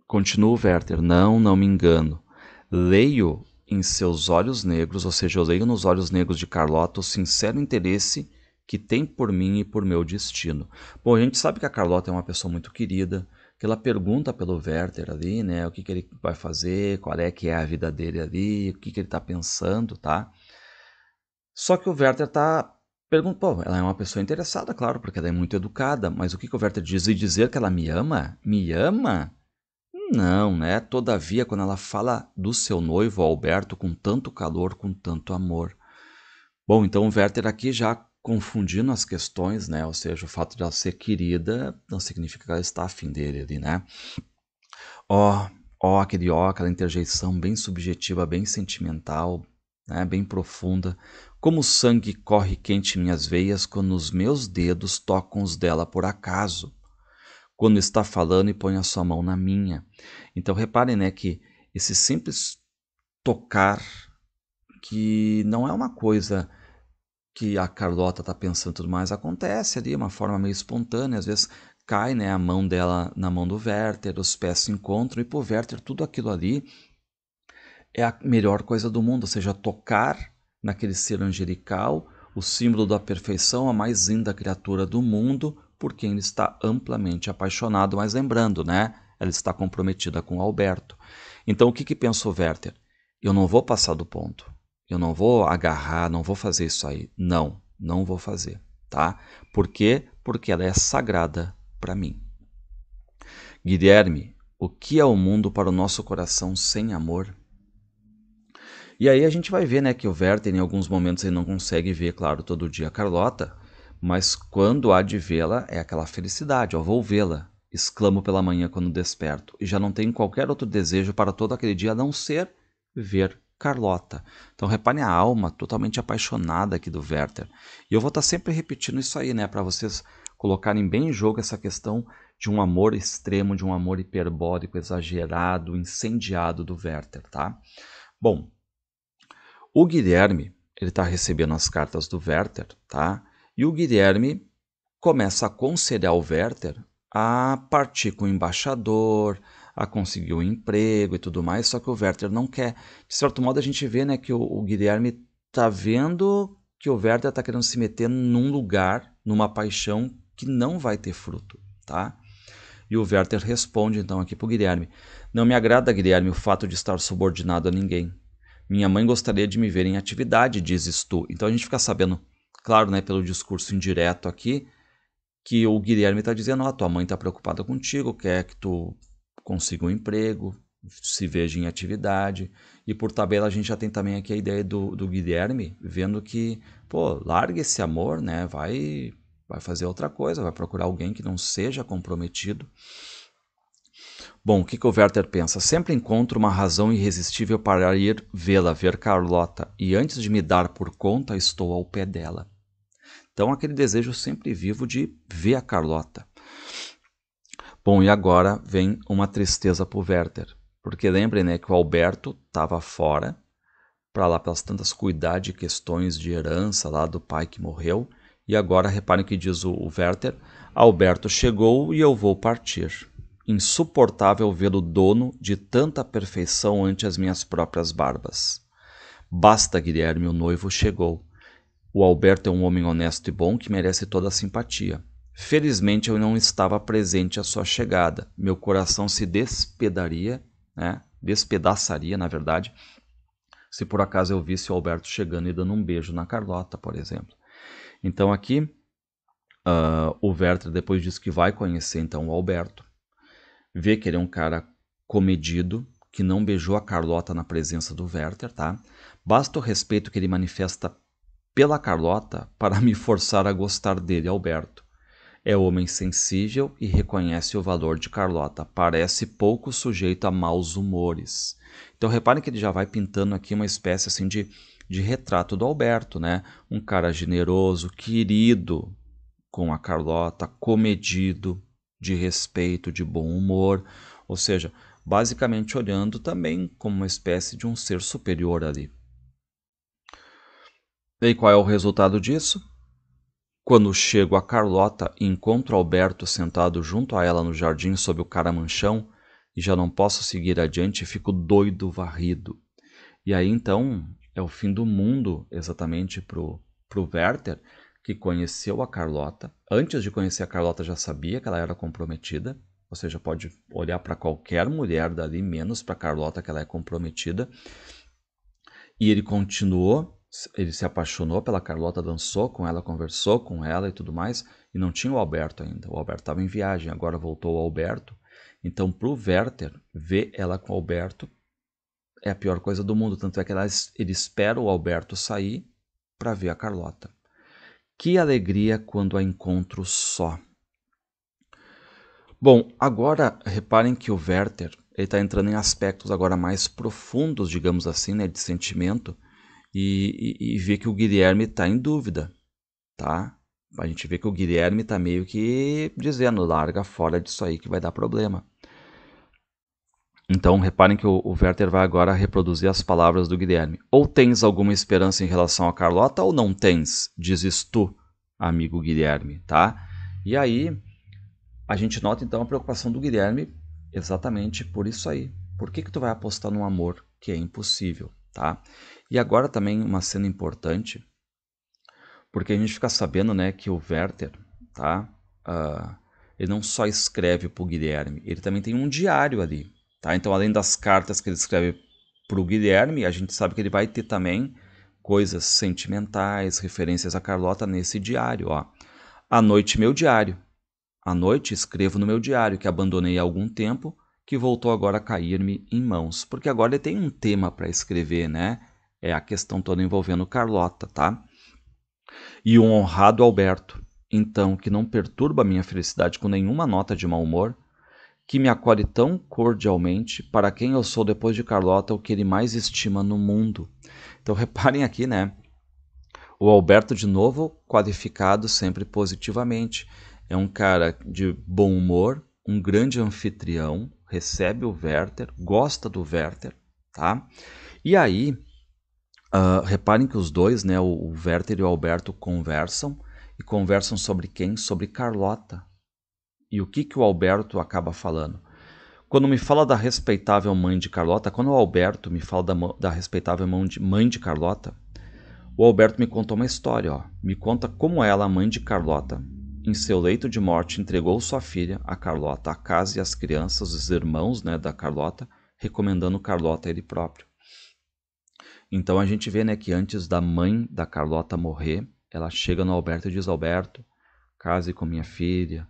continua o Werther, não, não me engano. Leio em seus olhos negros, ou seja, eu leio nos olhos negros de Carlota o sincero interesse que tem por mim e por meu destino. Bom, a gente sabe que a Carlota é uma pessoa muito querida, que ela pergunta pelo Werther ali, né, o que, que ele vai fazer, qual é que é a vida dele ali, o que, que ele está pensando, tá? Só que o Werther tá perguntando, ela é uma pessoa interessada, claro, porque ela é muito educada, mas o que, que o Werther diz? E dizer que ela me ama? Me ama? Não, né? Todavia, quando ela fala do seu noivo Alberto com tanto calor, com tanto amor. Bom, então o Werther aqui já confundindo as questões, né? Ou seja, o fato de ela ser querida não significa que ela está afim dele ali, né? Ó, ó, aquele ó, aquela interjeição bem subjetiva, bem sentimental, né? Bem profunda. Como o sangue corre quente em minhas veias quando os meus dedos tocam os dela por acaso quando está falando e põe a sua mão na minha. Então reparem né, que esse simples tocar, que não é uma coisa que a Carlota está pensando tudo mais, acontece ali, uma forma meio espontânea, às vezes cai né, a mão dela na mão do Werther, os pés se encontram, e para o Werther tudo aquilo ali é a melhor coisa do mundo, ou seja, tocar naquele ser angelical, o símbolo da perfeição, a mais linda criatura do mundo, por quem ele está amplamente apaixonado, mas lembrando, né? Ela está comprometida com Alberto. Então, o que, que pensou Werther? Eu não vou passar do ponto. Eu não vou agarrar, não vou fazer isso aí. Não, não vou fazer, tá? Por quê? Porque ela é sagrada para mim. Guilherme, o que é o mundo para o nosso coração sem amor? E aí a gente vai ver, né, que o Werther em alguns momentos ele não consegue ver, claro, todo dia a Carlota, mas quando há de vê-la é aquela felicidade, ó, vou vê-la, exclamo pela manhã quando desperto, e já não tenho qualquer outro desejo para todo aquele dia a não ser ver Carlota. Então reparem a alma totalmente apaixonada aqui do Werther. E eu vou estar tá sempre repetindo isso aí, né, para vocês colocarem bem em jogo essa questão de um amor extremo, de um amor hiperbólico, exagerado, incendiado do Werther, tá? Bom, o Guilherme, ele está recebendo as cartas do Werther, tá? E o Guilherme começa a aconselhar o Werther a partir com o embaixador, a conseguir um emprego e tudo mais, só que o Werther não quer. De certo modo, a gente vê né, que o, o Guilherme está vendo que o Werther está querendo se meter num lugar, numa paixão que não vai ter fruto, tá? E o Werther responde então aqui para o Guilherme: Não me agrada, Guilherme, o fato de estar subordinado a ninguém. Minha mãe gostaria de me ver em atividade, dizes tu. Então a gente fica sabendo claro, né, pelo discurso indireto aqui, que o Guilherme está dizendo, ó, tua mãe está preocupada contigo, quer que tu consiga um emprego, se veja em atividade. E por tabela a gente já tem também aqui a ideia do, do Guilherme, vendo que, pô, larga esse amor, né, vai, vai fazer outra coisa, vai procurar alguém que não seja comprometido. Bom, o que, que o Werther pensa? Sempre encontro uma razão irresistível para ir vê-la, ver Carlota, e antes de me dar por conta, estou ao pé dela. Então, aquele desejo sempre vivo de ver a Carlota. Bom, e agora vem uma tristeza para o Werther. Porque lembrem né, que o Alberto estava fora, para lá pelas tantas cuidar de questões de herança lá do pai que morreu. E agora reparem que diz o, o Werther: Alberto chegou e eu vou partir. Insuportável vê-lo dono de tanta perfeição ante as minhas próprias barbas. Basta, Guilherme, o noivo chegou. O Alberto é um homem honesto e bom que merece toda a simpatia. Felizmente eu não estava presente à sua chegada. Meu coração se despedaria, né? despedaçaria, na verdade, se por acaso eu visse o Alberto chegando e dando um beijo na Carlota, por exemplo. Então aqui uh, o Werther depois diz que vai conhecer então o Alberto, vê que ele é um cara comedido, que não beijou a Carlota na presença do Werther, tá? Basta o respeito que ele manifesta pela Carlota para me forçar a gostar dele, Alberto. É homem sensível e reconhece o valor de Carlota. Parece pouco sujeito a maus humores. Então reparem que ele já vai pintando aqui uma espécie assim de, de retrato do Alberto, né? Um cara generoso, querido com a Carlota, comedido, de respeito, de bom humor. Ou seja, basicamente olhando também como uma espécie de um ser superior ali. E qual é o resultado disso? Quando chego a Carlota encontro Alberto sentado junto a ela no jardim sob o caramanchão e já não posso seguir adiante, fico doido varrido. E aí então é o fim do mundo exatamente pro pro Werther, que conheceu a Carlota. Antes de conhecer a Carlota já sabia que ela era comprometida, ou seja, pode olhar para qualquer mulher dali menos para Carlota que ela é comprometida. E ele continuou ele se apaixonou pela Carlota, dançou com ela, conversou com ela e tudo mais, e não tinha o Alberto ainda. O Alberto estava em viagem, agora voltou o Alberto. Então, para o Werther, ver ela com o Alberto é a pior coisa do mundo. Tanto é que ela, ele espera o Alberto sair para ver a Carlota. Que alegria quando a encontro só. Bom, agora reparem que o Werther está entrando em aspectos agora mais profundos, digamos assim, né, de sentimento e, e, e que o Guilherme está em dúvida, tá? A gente vê que o Guilherme está meio que dizendo, larga fora disso aí que vai dar problema. Então, reparem que o, o Werther vai agora reproduzir as palavras do Guilherme. Ou tens alguma esperança em relação a Carlota ou não tens, dizes tu, amigo Guilherme, tá? E aí, a gente nota então a preocupação do Guilherme exatamente por isso aí. Por que que tu vai apostar num amor que é impossível, tá? E agora também uma cena importante, porque a gente fica sabendo, né, que o Werther, tá? Uh, ele não só escreve para o Guilherme, ele também tem um diário ali, tá? Então, além das cartas que ele escreve para o Guilherme, a gente sabe que ele vai ter também coisas sentimentais, referências a Carlota nesse diário, ó. À noite, meu diário. À noite, escrevo no meu diário que abandonei há algum tempo, que voltou agora a cair-me em mãos. Porque agora ele tem um tema para escrever, né? É a questão toda envolvendo Carlota, tá? E o honrado Alberto, então, que não perturba minha felicidade com nenhuma nota de mau humor, que me acolhe tão cordialmente, para quem eu sou depois de Carlota, o que ele mais estima no mundo. Então, reparem aqui, né? O Alberto, de novo, qualificado sempre positivamente. É um cara de bom humor, um grande anfitrião, recebe o Werther, gosta do Werther, tá? E aí, Uh, reparem que os dois, né, o, o Werther e o Alberto, conversam e conversam sobre quem? Sobre Carlota. E o que, que o Alberto acaba falando? Quando me fala da respeitável mãe de Carlota, quando o Alberto me fala da, da respeitável mãe de, mãe de Carlota, o Alberto me conta uma história, ó. me conta como ela, a mãe de Carlota, em seu leito de morte, entregou sua filha, a Carlota, a casa e as crianças, os irmãos né, da Carlota, recomendando Carlota a ele próprio. Então a gente vê né, que antes da mãe da Carlota morrer, ela chega no Alberto e diz: Alberto, case com minha filha,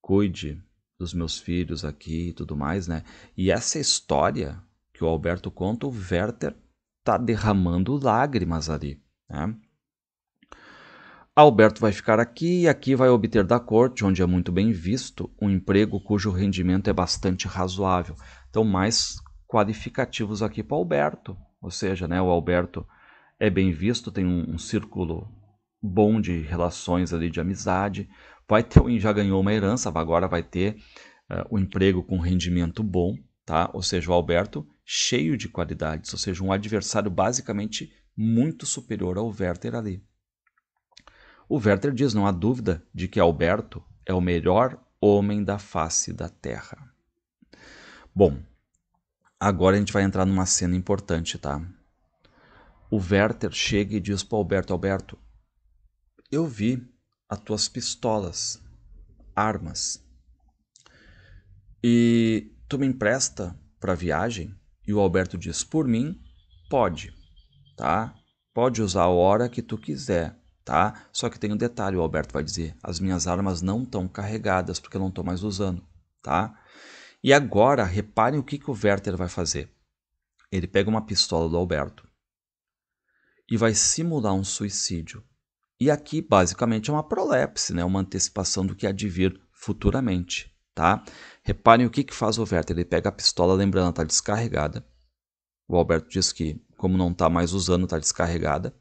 cuide dos meus filhos aqui e tudo mais, né? E essa história que o Alberto conta, o Werther tá derramando lágrimas ali, né? Alberto vai ficar aqui e aqui vai obter da corte, onde é muito bem visto, um emprego cujo rendimento é bastante razoável. Então, mais qualificativos aqui para Alberto. Ou seja, né, o Alberto é bem visto, tem um, um círculo bom de relações ali de amizade, vai ter já ganhou uma herança, agora vai ter uh, um emprego com rendimento bom, tá? Ou seja, o Alberto cheio de qualidades, ou seja, um adversário basicamente muito superior ao Werther ali. O Werther diz, não há dúvida de que Alberto é o melhor homem da face da terra. Bom, Agora a gente vai entrar numa cena importante, tá? O Werther chega e diz para Alberto: Alberto, eu vi as tuas pistolas, armas, e tu me empresta para viagem? E o Alberto diz: Por mim, pode, tá? Pode usar a hora que tu quiser, tá? Só que tem um detalhe: o Alberto vai dizer, as minhas armas não estão carregadas porque eu não estou mais usando, tá? E agora, reparem o que, que o Werther vai fazer. Ele pega uma pistola do Alberto e vai simular um suicídio. E aqui, basicamente, é uma prolepse, né? uma antecipação do que há de vir futuramente. Tá? Reparem o que, que faz o Werther. Ele pega a pistola, lembrando, está descarregada. O Alberto diz que, como não está mais usando, está descarregada.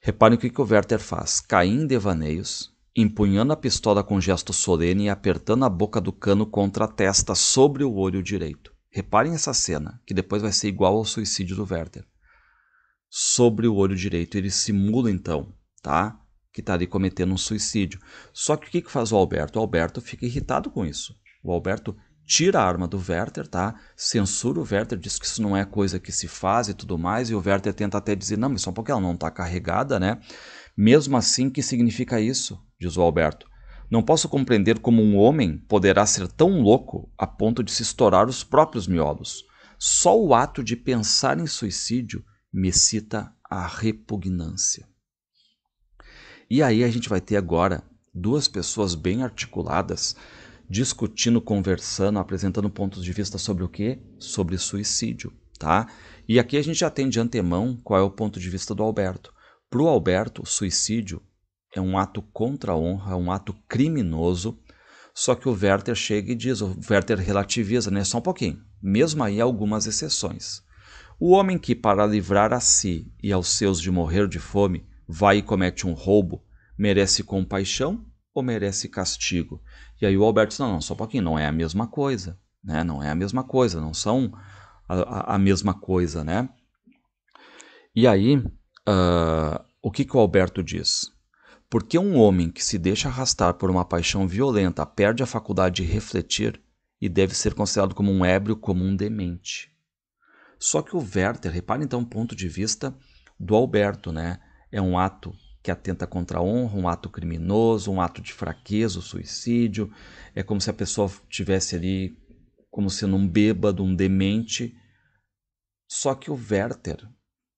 Reparem o que, que o Werther faz. Cai em devaneios empunhando a pistola com gesto solene e apertando a boca do cano contra a testa sobre o olho direito. Reparem essa cena, que depois vai ser igual ao suicídio do Werther. Sobre o olho direito, ele simula então, tá? Que está ali cometendo um suicídio. Só que o que, que faz o Alberto? O Alberto fica irritado com isso. O Alberto tira a arma do Werther, tá? Censura o Werther, diz que isso não é coisa que se faz e tudo mais, e o Werther tenta até dizer, não, mas só porque ela não está carregada, né? Mesmo assim, que significa isso? diz o Alberto. Não posso compreender como um homem poderá ser tão louco a ponto de se estourar os próprios miolos. Só o ato de pensar em suicídio me excita a repugnância. E aí a gente vai ter agora duas pessoas bem articuladas discutindo, conversando, apresentando pontos de vista sobre o quê? Sobre suicídio, tá? E aqui a gente já tem de antemão qual é o ponto de vista do Alberto. Para o Alberto, suicídio é um ato contra a honra, é um ato criminoso. Só que o Werther chega e diz, o Werther relativiza, né? Só um pouquinho. Mesmo aí, algumas exceções. O homem que, para livrar a si e aos seus de morrer de fome, vai e comete um roubo, merece compaixão ou merece castigo? E aí o Alberto diz, não, não, só um pouquinho, não é a mesma coisa, né? Não é a mesma coisa, não são a, a mesma coisa, né? E aí, uh, o que, que o Alberto diz? Porque um homem que se deixa arrastar por uma paixão violenta perde a faculdade de refletir e deve ser considerado como um ébrio, como um demente. Só que o Werther, repare então o ponto de vista do Alberto, né? É um ato que atenta contra a honra, um ato criminoso, um ato de fraqueza, o suicídio. É como se a pessoa tivesse ali como sendo um bêbado, um demente. Só que o Werther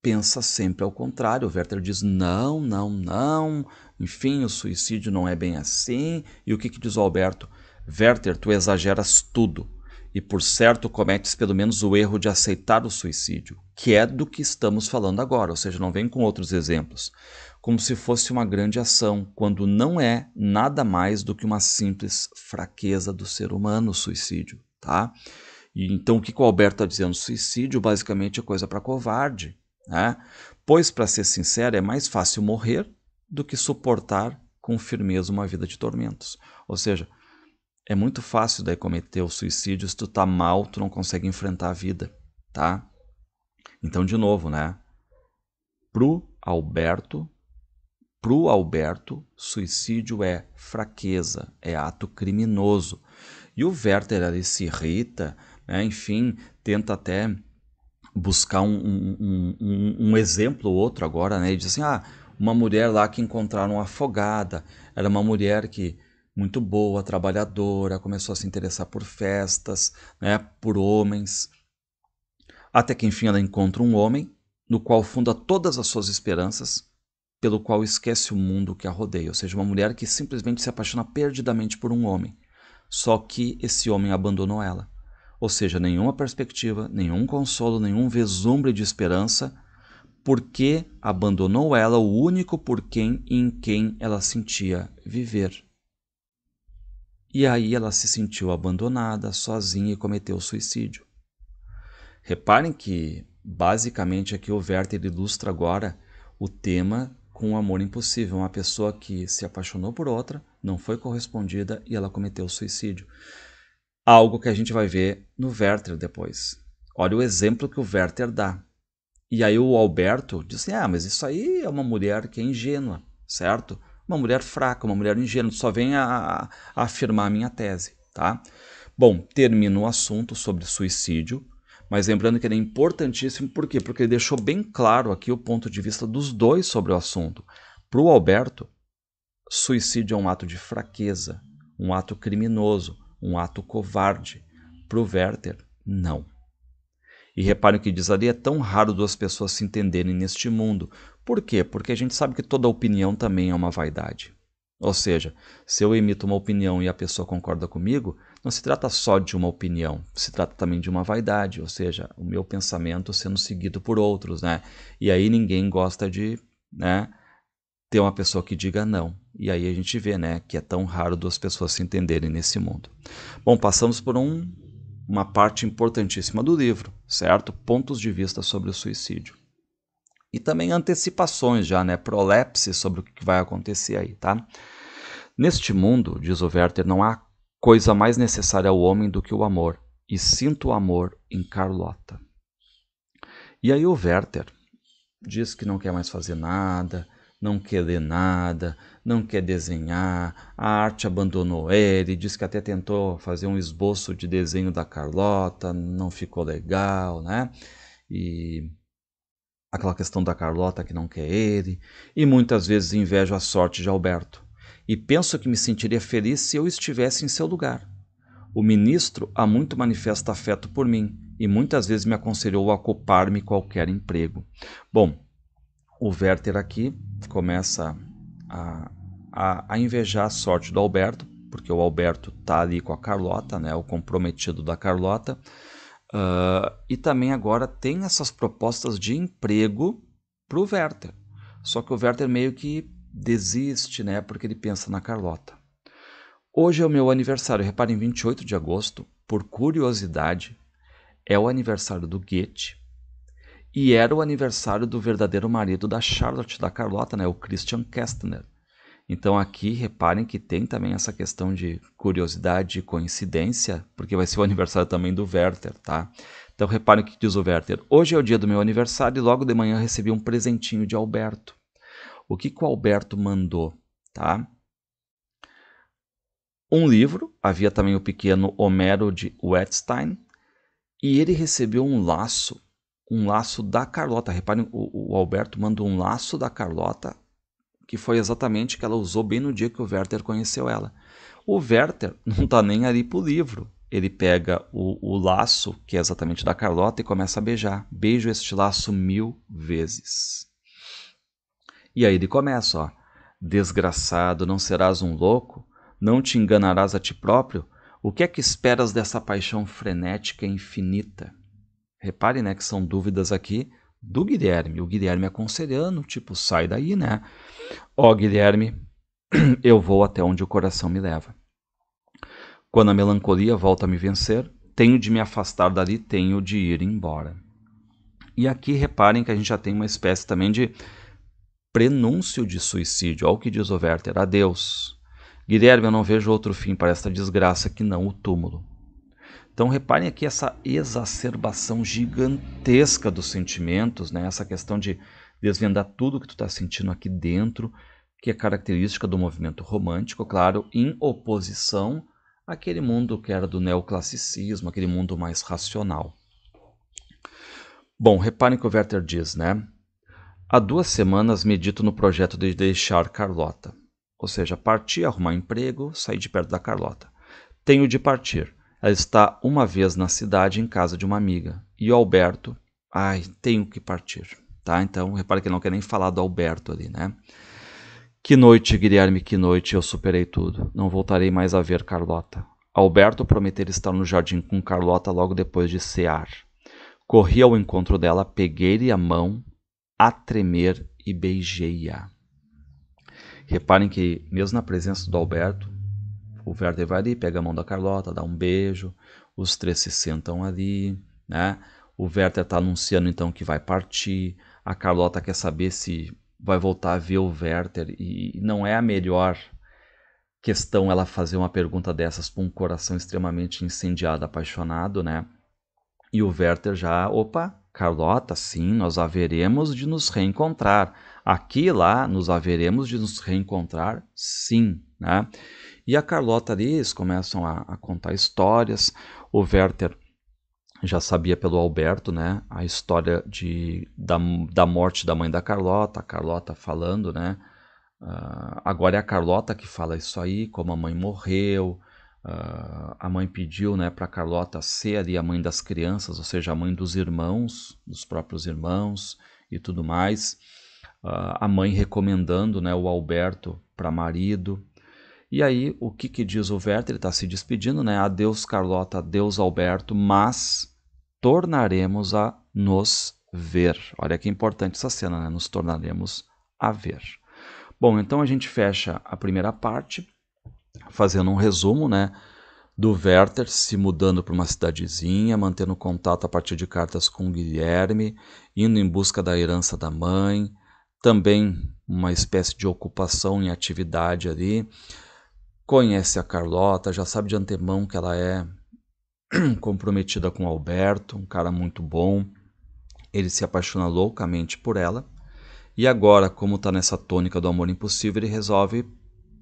pensa sempre ao contrário. O Werther diz: não, não, não, enfim, o suicídio não é bem assim. E o que, que diz o Alberto? Werther, tu exageras tudo. E por certo cometes pelo menos o erro de aceitar o suicídio, que é do que estamos falando agora, ou seja, não vem com outros exemplos, como se fosse uma grande ação, quando não é nada mais do que uma simples fraqueza do ser humano o suicídio, tá? E, então o que o Alberto está dizendo? Suicídio basicamente é coisa para covarde, né? Pois, para ser sincero, é mais fácil morrer do que suportar com firmeza uma vida de tormentos. Ou seja, é muito fácil daí cometer o suicídio se tu tá mal, tu não consegue enfrentar a vida, tá? Então, de novo, né? Pro Alberto, pro Alberto, suicídio é fraqueza, é ato criminoso. E o Werther ali se irrita, né? enfim, tenta até buscar um, um, um, um exemplo ou outro agora, né? E diz assim, ah, uma mulher lá que encontraram afogada. Era uma mulher que muito boa, trabalhadora, começou a se interessar por festas, né, por homens. Até que enfim ela encontra um homem no qual funda todas as suas esperanças, pelo qual esquece o mundo que a rodeia, ou seja, uma mulher que simplesmente se apaixona perdidamente por um homem. Só que esse homem abandonou ela. Ou seja, nenhuma perspectiva, nenhum consolo, nenhum vislumbre de esperança porque abandonou ela o único por quem e em quem ela sentia viver. E aí ela se sentiu abandonada, sozinha e cometeu suicídio. Reparem que, basicamente, aqui o Werther ilustra agora o tema com o amor impossível, uma pessoa que se apaixonou por outra, não foi correspondida e ela cometeu suicídio. Algo que a gente vai ver no Werther depois. Olha o exemplo que o Werther dá. E aí o Alberto disse: Ah, mas isso aí é uma mulher que é ingênua, certo? Uma mulher fraca, uma mulher ingênua, só vem a, a, a afirmar a minha tese, tá? Bom, termina o assunto sobre suicídio, mas lembrando que ele é importantíssimo, por quê? Porque ele deixou bem claro aqui o ponto de vista dos dois sobre o assunto. Para o Alberto, suicídio é um ato de fraqueza, um ato criminoso, um ato covarde. Para o Werther, não. E reparem o que diz ali, é tão raro duas pessoas se entenderem neste mundo. Por quê? Porque a gente sabe que toda opinião também é uma vaidade. Ou seja, se eu emito uma opinião e a pessoa concorda comigo, não se trata só de uma opinião, se trata também de uma vaidade, ou seja, o meu pensamento sendo seguido por outros, né? E aí ninguém gosta de, né, ter uma pessoa que diga não. E aí a gente vê, né, que é tão raro duas pessoas se entenderem nesse mundo. Bom, passamos por um uma parte importantíssima do livro, certo? Pontos de vista sobre o suicídio. E também antecipações já, né? Prolepse sobre o que vai acontecer aí, tá? Neste mundo, diz o Werther, não há coisa mais necessária ao homem do que o amor, e sinto o amor em Carlota. E aí o Werther diz que não quer mais fazer nada, não quer ler nada, não quer desenhar, a arte abandonou ele, diz que até tentou fazer um esboço de desenho da Carlota, não ficou legal, né? E aquela questão da Carlota que não quer ele, e muitas vezes invejo a sorte de Alberto. E penso que me sentiria feliz se eu estivesse em seu lugar. O ministro há muito manifesta afeto por mim e muitas vezes me aconselhou a ocupar-me qualquer emprego. Bom, o Werther aqui começa a, a, a invejar a sorte do Alberto, porque o Alberto tá ali com a Carlota, né, o comprometido da Carlota, uh, e também agora tem essas propostas de emprego para o Werther. Só que o Werther meio que desiste, né, porque ele pensa na Carlota. Hoje é o meu aniversário, reparem, 28 de agosto, por curiosidade, é o aniversário do Goethe, e era o aniversário do verdadeiro marido da Charlotte, da Carlota, né, o Christian Kestner. Então aqui reparem que tem também essa questão de curiosidade e coincidência, porque vai ser o aniversário também do Werther, tá? Então reparem o que diz o Werther. Hoje é o dia do meu aniversário e logo de manhã recebi um presentinho de Alberto. O que, que o Alberto mandou, tá? Um livro, havia também o pequeno Homero de Wetstein, e ele recebeu um laço um laço da Carlota. Reparem, o, o Alberto mandou um laço da Carlota, que foi exatamente que ela usou bem no dia que o Werther conheceu ela. O Werther não está nem ali pro livro. Ele pega o, o laço, que é exatamente da Carlota, e começa a beijar. Beijo este laço mil vezes. E aí ele começa, ó. Desgraçado, não serás um louco? Não te enganarás a ti próprio? O que é que esperas dessa paixão frenética e infinita? Reparem, né, que são dúvidas aqui do Guilherme. O Guilherme aconselhando, é tipo, sai daí, né? Ó, oh, Guilherme, eu vou até onde o coração me leva. Quando a melancolia volta a me vencer, tenho de me afastar dali, tenho de ir embora. E aqui reparem que a gente já tem uma espécie também de prenúncio de suicídio. Olha o que diz o Werther: Adeus. Guilherme, eu não vejo outro fim para esta desgraça que não o túmulo. Então reparem aqui essa exacerbação gigantesca dos sentimentos, né? essa questão de desvendar tudo que tu está sentindo aqui dentro, que é característica do movimento romântico, claro, em oposição àquele mundo que era do neoclassicismo, aquele mundo mais racional. Bom, reparem que o Werther diz, né? Há duas semanas medito no projeto de deixar Carlota. Ou seja, partir, arrumar emprego, sair de perto da Carlota. Tenho de partir ela está uma vez na cidade em casa de uma amiga. E o Alberto, ai, tenho que partir. Tá? Então, repare que ele não quer nem falar do Alberto ali, né? Que noite, Guilherme, que noite, eu superei tudo. Não voltarei mais a ver Carlota. Alberto prometeu estar no jardim com Carlota logo depois de cear. Corri ao encontro dela, peguei-lhe a mão, a tremer e beijei-a. Reparem que, mesmo na presença do Alberto, o Werther vai ali, pega a mão da Carlota, dá um beijo, os três se sentam ali, né? O Werther está anunciando então que vai partir. A Carlota quer saber se vai voltar a ver o Werther e não é a melhor questão ela fazer uma pergunta dessas com um coração extremamente incendiado, apaixonado, né? E o Werther já, opa, Carlota, sim, nós haveremos de nos reencontrar. Aqui lá, nos haveremos de nos reencontrar, sim, né? E a Carlota ali, eles começam a, a contar histórias. O Werther já sabia pelo Alberto, né, a história de, da, da morte da mãe da Carlota, a Carlota falando, né, uh, agora é a Carlota que fala isso aí, como a mãe morreu, uh, a mãe pediu, né, para Carlota ser ali a mãe das crianças, ou seja, a mãe dos irmãos, dos próprios irmãos e tudo mais, uh, a mãe recomendando, né, o Alberto para marido, e aí, o que, que diz o Werther? Ele está se despedindo, né? Adeus, Carlota, adeus, Alberto, mas tornaremos a nos ver. Olha que importante essa cena, né? Nos tornaremos a ver. Bom, então a gente fecha a primeira parte, fazendo um resumo, né? Do Werther se mudando para uma cidadezinha, mantendo contato a partir de cartas com Guilherme, indo em busca da herança da mãe, também uma espécie de ocupação em atividade ali, conhece a Carlota, já sabe de antemão que ela é comprometida com o Alberto, um cara muito bom. Ele se apaixona loucamente por ela. E agora, como está nessa tônica do amor impossível, ele resolve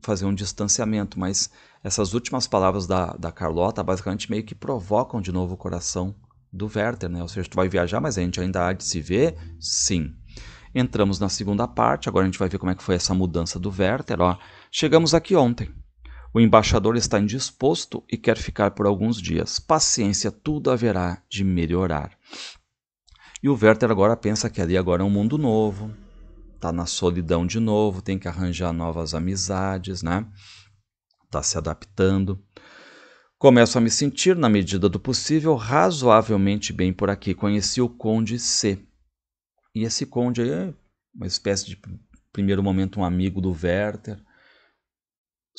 fazer um distanciamento. Mas essas últimas palavras da, da Carlota basicamente meio que provocam de novo o coração do Werther, né? Ou seja, tu vai viajar, mas a gente ainda há de se ver? Sim. Entramos na segunda parte, agora a gente vai ver como é que foi essa mudança do Werther, ó. Chegamos aqui ontem. O embaixador está indisposto e quer ficar por alguns dias. Paciência, tudo haverá de melhorar. E o Werther agora pensa que ali agora é um mundo novo, Está na solidão de novo, tem que arranjar novas amizades, né? Está se adaptando. Começo a me sentir, na medida do possível, razoavelmente bem por aqui. Conheci o Conde C. E esse Conde aí é uma espécie de primeiro momento um amigo do Werther,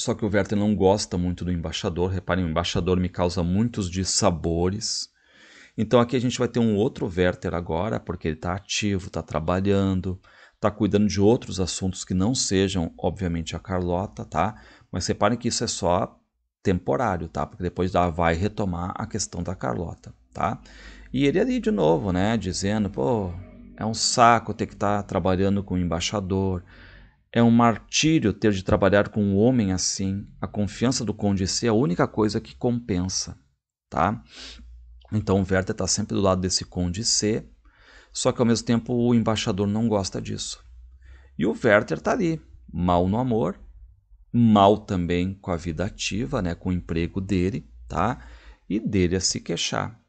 só que o Werther não gosta muito do embaixador. Reparem, o embaixador me causa muitos dissabores. Então aqui a gente vai ter um outro Werther agora, porque ele está ativo, está trabalhando, está cuidando de outros assuntos que não sejam, obviamente, a Carlota, tá? Mas reparem que isso é só temporário, tá? Porque depois ela vai retomar a questão da Carlota, tá? E ele ali de novo, né? Dizendo, pô, é um saco ter que estar tá trabalhando com o embaixador, é um martírio ter de trabalhar com um homem assim. A confiança do Conde C é a única coisa que compensa, tá? Então o Werther está sempre do lado desse Conde C, só que ao mesmo tempo o embaixador não gosta disso. E o Werther está ali, mal no amor, mal também com a vida ativa, né, com o emprego dele, tá? E dele a se queixar.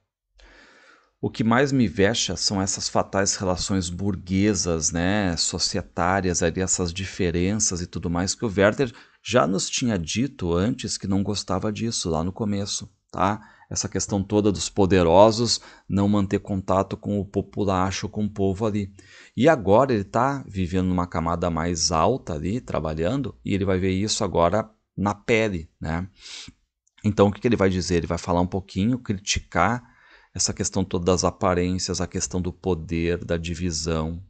O que mais me vexa são essas fatais relações burguesas, né, societárias, ali essas diferenças e tudo mais que o Werther já nos tinha dito antes que não gostava disso lá no começo, tá? Essa questão toda dos poderosos não manter contato com o populacho, com o povo ali. E agora ele está vivendo numa camada mais alta ali, trabalhando, e ele vai ver isso agora na pele, né? Então o que, que ele vai dizer? Ele vai falar um pouquinho, criticar essa questão toda das aparências, a questão do poder, da divisão.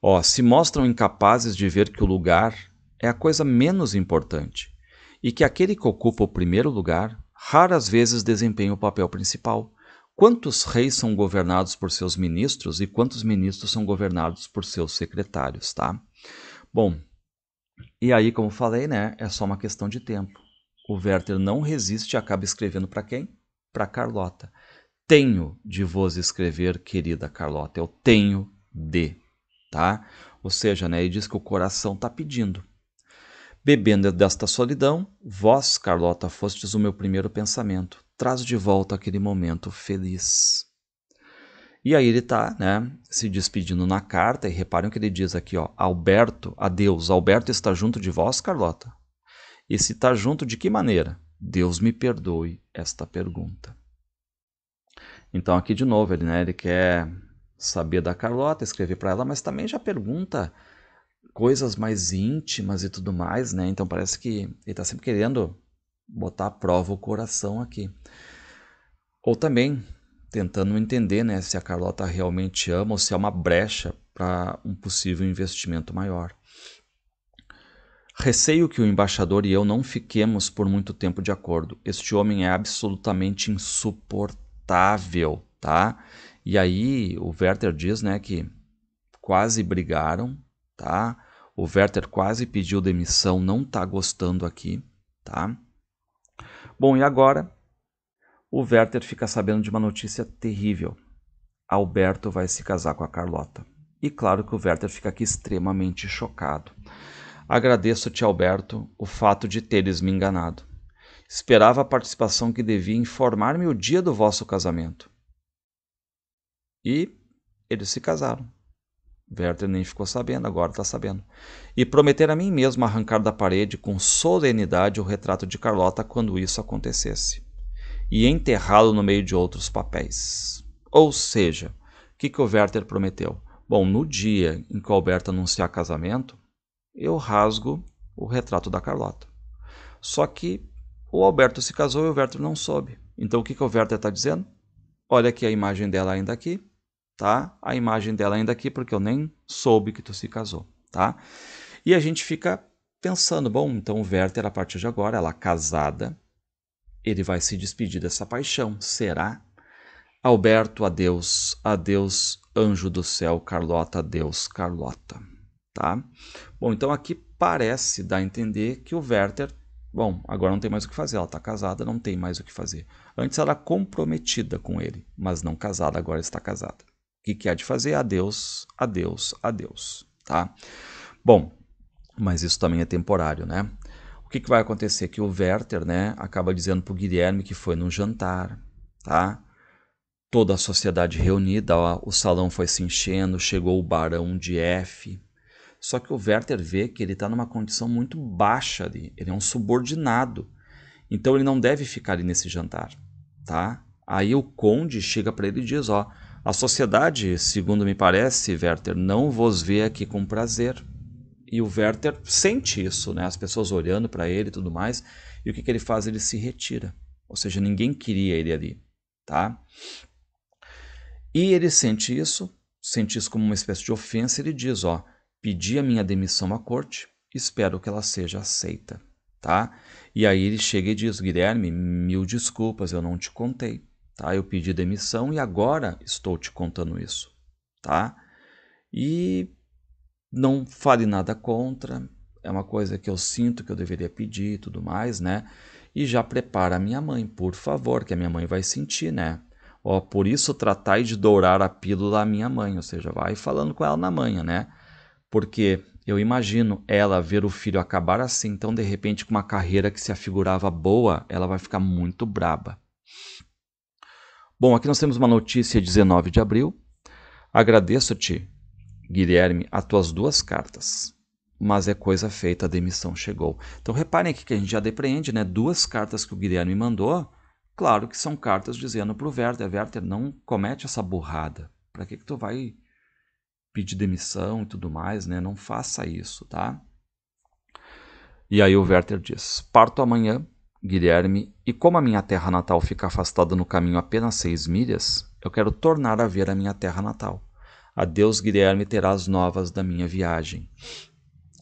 Ó, se mostram incapazes de ver que o lugar é a coisa menos importante e que aquele que ocupa o primeiro lugar raras vezes desempenha o papel principal. Quantos reis são governados por seus ministros e quantos ministros são governados por seus secretários, tá? Bom, e aí, como falei, né, é só uma questão de tempo. O Werther não resiste e acaba escrevendo para quem? Para Carlota tenho de vos escrever, querida Carlota, eu tenho de, tá? Ou seja, né, ele diz que o coração está pedindo. Bebendo desta solidão, vós, Carlota, fostes o meu primeiro pensamento. Traz de volta aquele momento feliz. E aí ele está né, se despedindo na carta, e reparem o que ele diz aqui, ó, Alberto, adeus, Alberto está junto de vós, Carlota? E se está junto, de que maneira? Deus me perdoe esta pergunta. Então aqui de novo ele, né, ele quer saber da Carlota, escrever para ela, mas também já pergunta coisas mais íntimas e tudo mais, né? Então parece que ele está sempre querendo botar à prova o coração aqui. Ou também tentando entender, né, se a Carlota realmente ama ou se é uma brecha para um possível investimento maior. Receio que o embaixador e eu não fiquemos por muito tempo de acordo. Este homem é absolutamente insuportável insuportável, tá? E aí o Werther diz, né, que quase brigaram, tá? O Werther quase pediu demissão, não tá gostando aqui, tá? Bom, e agora o Werther fica sabendo de uma notícia terrível. Alberto vai se casar com a Carlota. E claro que o Werther fica aqui extremamente chocado. Agradeço-te, Alberto, o fato de teres me enganado. Esperava a participação que devia informar-me o dia do vosso casamento. E eles se casaram. Werther nem ficou sabendo, agora está sabendo. E prometer a mim mesmo arrancar da parede com solenidade o retrato de Carlota quando isso acontecesse. E enterrá-lo no meio de outros papéis. Ou seja, o que, que o Werther prometeu? Bom, no dia em que o Alberto anunciar casamento, eu rasgo o retrato da Carlota. Só que o Alberto se casou e o Werther não soube. Então o que, que o Werther está dizendo? Olha aqui a imagem dela ainda aqui, tá? A imagem dela ainda aqui, porque eu nem soube que tu se casou, tá? E a gente fica pensando, bom, então o Werther, a partir de agora, ela casada, ele vai se despedir dessa paixão, será? Alberto, adeus, adeus, anjo do céu, Carlota, adeus, Carlota, tá? Bom, então aqui parece dar a entender que o Werther Bom, agora não tem mais o que fazer. Ela está casada, não tem mais o que fazer. Antes ela era comprometida com ele, mas não casada, agora está casada. O que, que há de fazer? Adeus, adeus, adeus. Tá? Bom, mas isso também é temporário, né? O que, que vai acontecer? Que o Werther né, acaba dizendo para o Guilherme que foi num jantar, tá? Toda a sociedade reunida, ó, o salão foi se enchendo, chegou o barão de F, só que o Werther vê que ele está numa condição muito baixa ali, ele é um subordinado. Então ele não deve ficar ali nesse jantar, tá? Aí o conde chega para ele e diz, ó, a sociedade, segundo me parece, Werther, não vos vê aqui com prazer. E o Werther sente isso, né? As pessoas olhando para ele e tudo mais. E o que, que ele faz? Ele se retira. Ou seja, ninguém queria ele ali, tá? E ele sente isso, sente isso como uma espécie de ofensa, ele diz, ó, pedi a minha demissão à corte, espero que ela seja aceita, tá? E aí ele chega e diz: Guilherme, mil desculpas, eu não te contei, tá? Eu pedi demissão e agora estou te contando isso, tá? E não fale nada contra, é uma coisa que eu sinto que eu deveria pedir e tudo mais, né? E já prepara a minha mãe, por favor, que a minha mãe vai sentir, né? Ó, por isso tratai de dourar a pílula à minha mãe, ou seja, vai falando com ela na manhã, né? porque eu imagino ela ver o filho acabar assim, então de repente com uma carreira que se afigurava boa, ela vai ficar muito braba. Bom, aqui nós temos uma notícia 19 de abril. Agradeço-te, Guilherme, as tuas duas cartas. Mas é coisa feita, a demissão chegou. Então reparem aqui que a gente já depreende, né? Duas cartas que o Guilherme mandou, claro que são cartas dizendo para o Werther, Werther, não comete essa burrada. Para que, que tu vai pedir demissão e tudo mais, né? Não faça isso, tá? E aí o Werther diz: Parto amanhã, Guilherme, e como a minha terra natal fica afastada no caminho apenas seis milhas, eu quero tornar a ver a minha terra natal. Adeus, Guilherme, terás novas da minha viagem.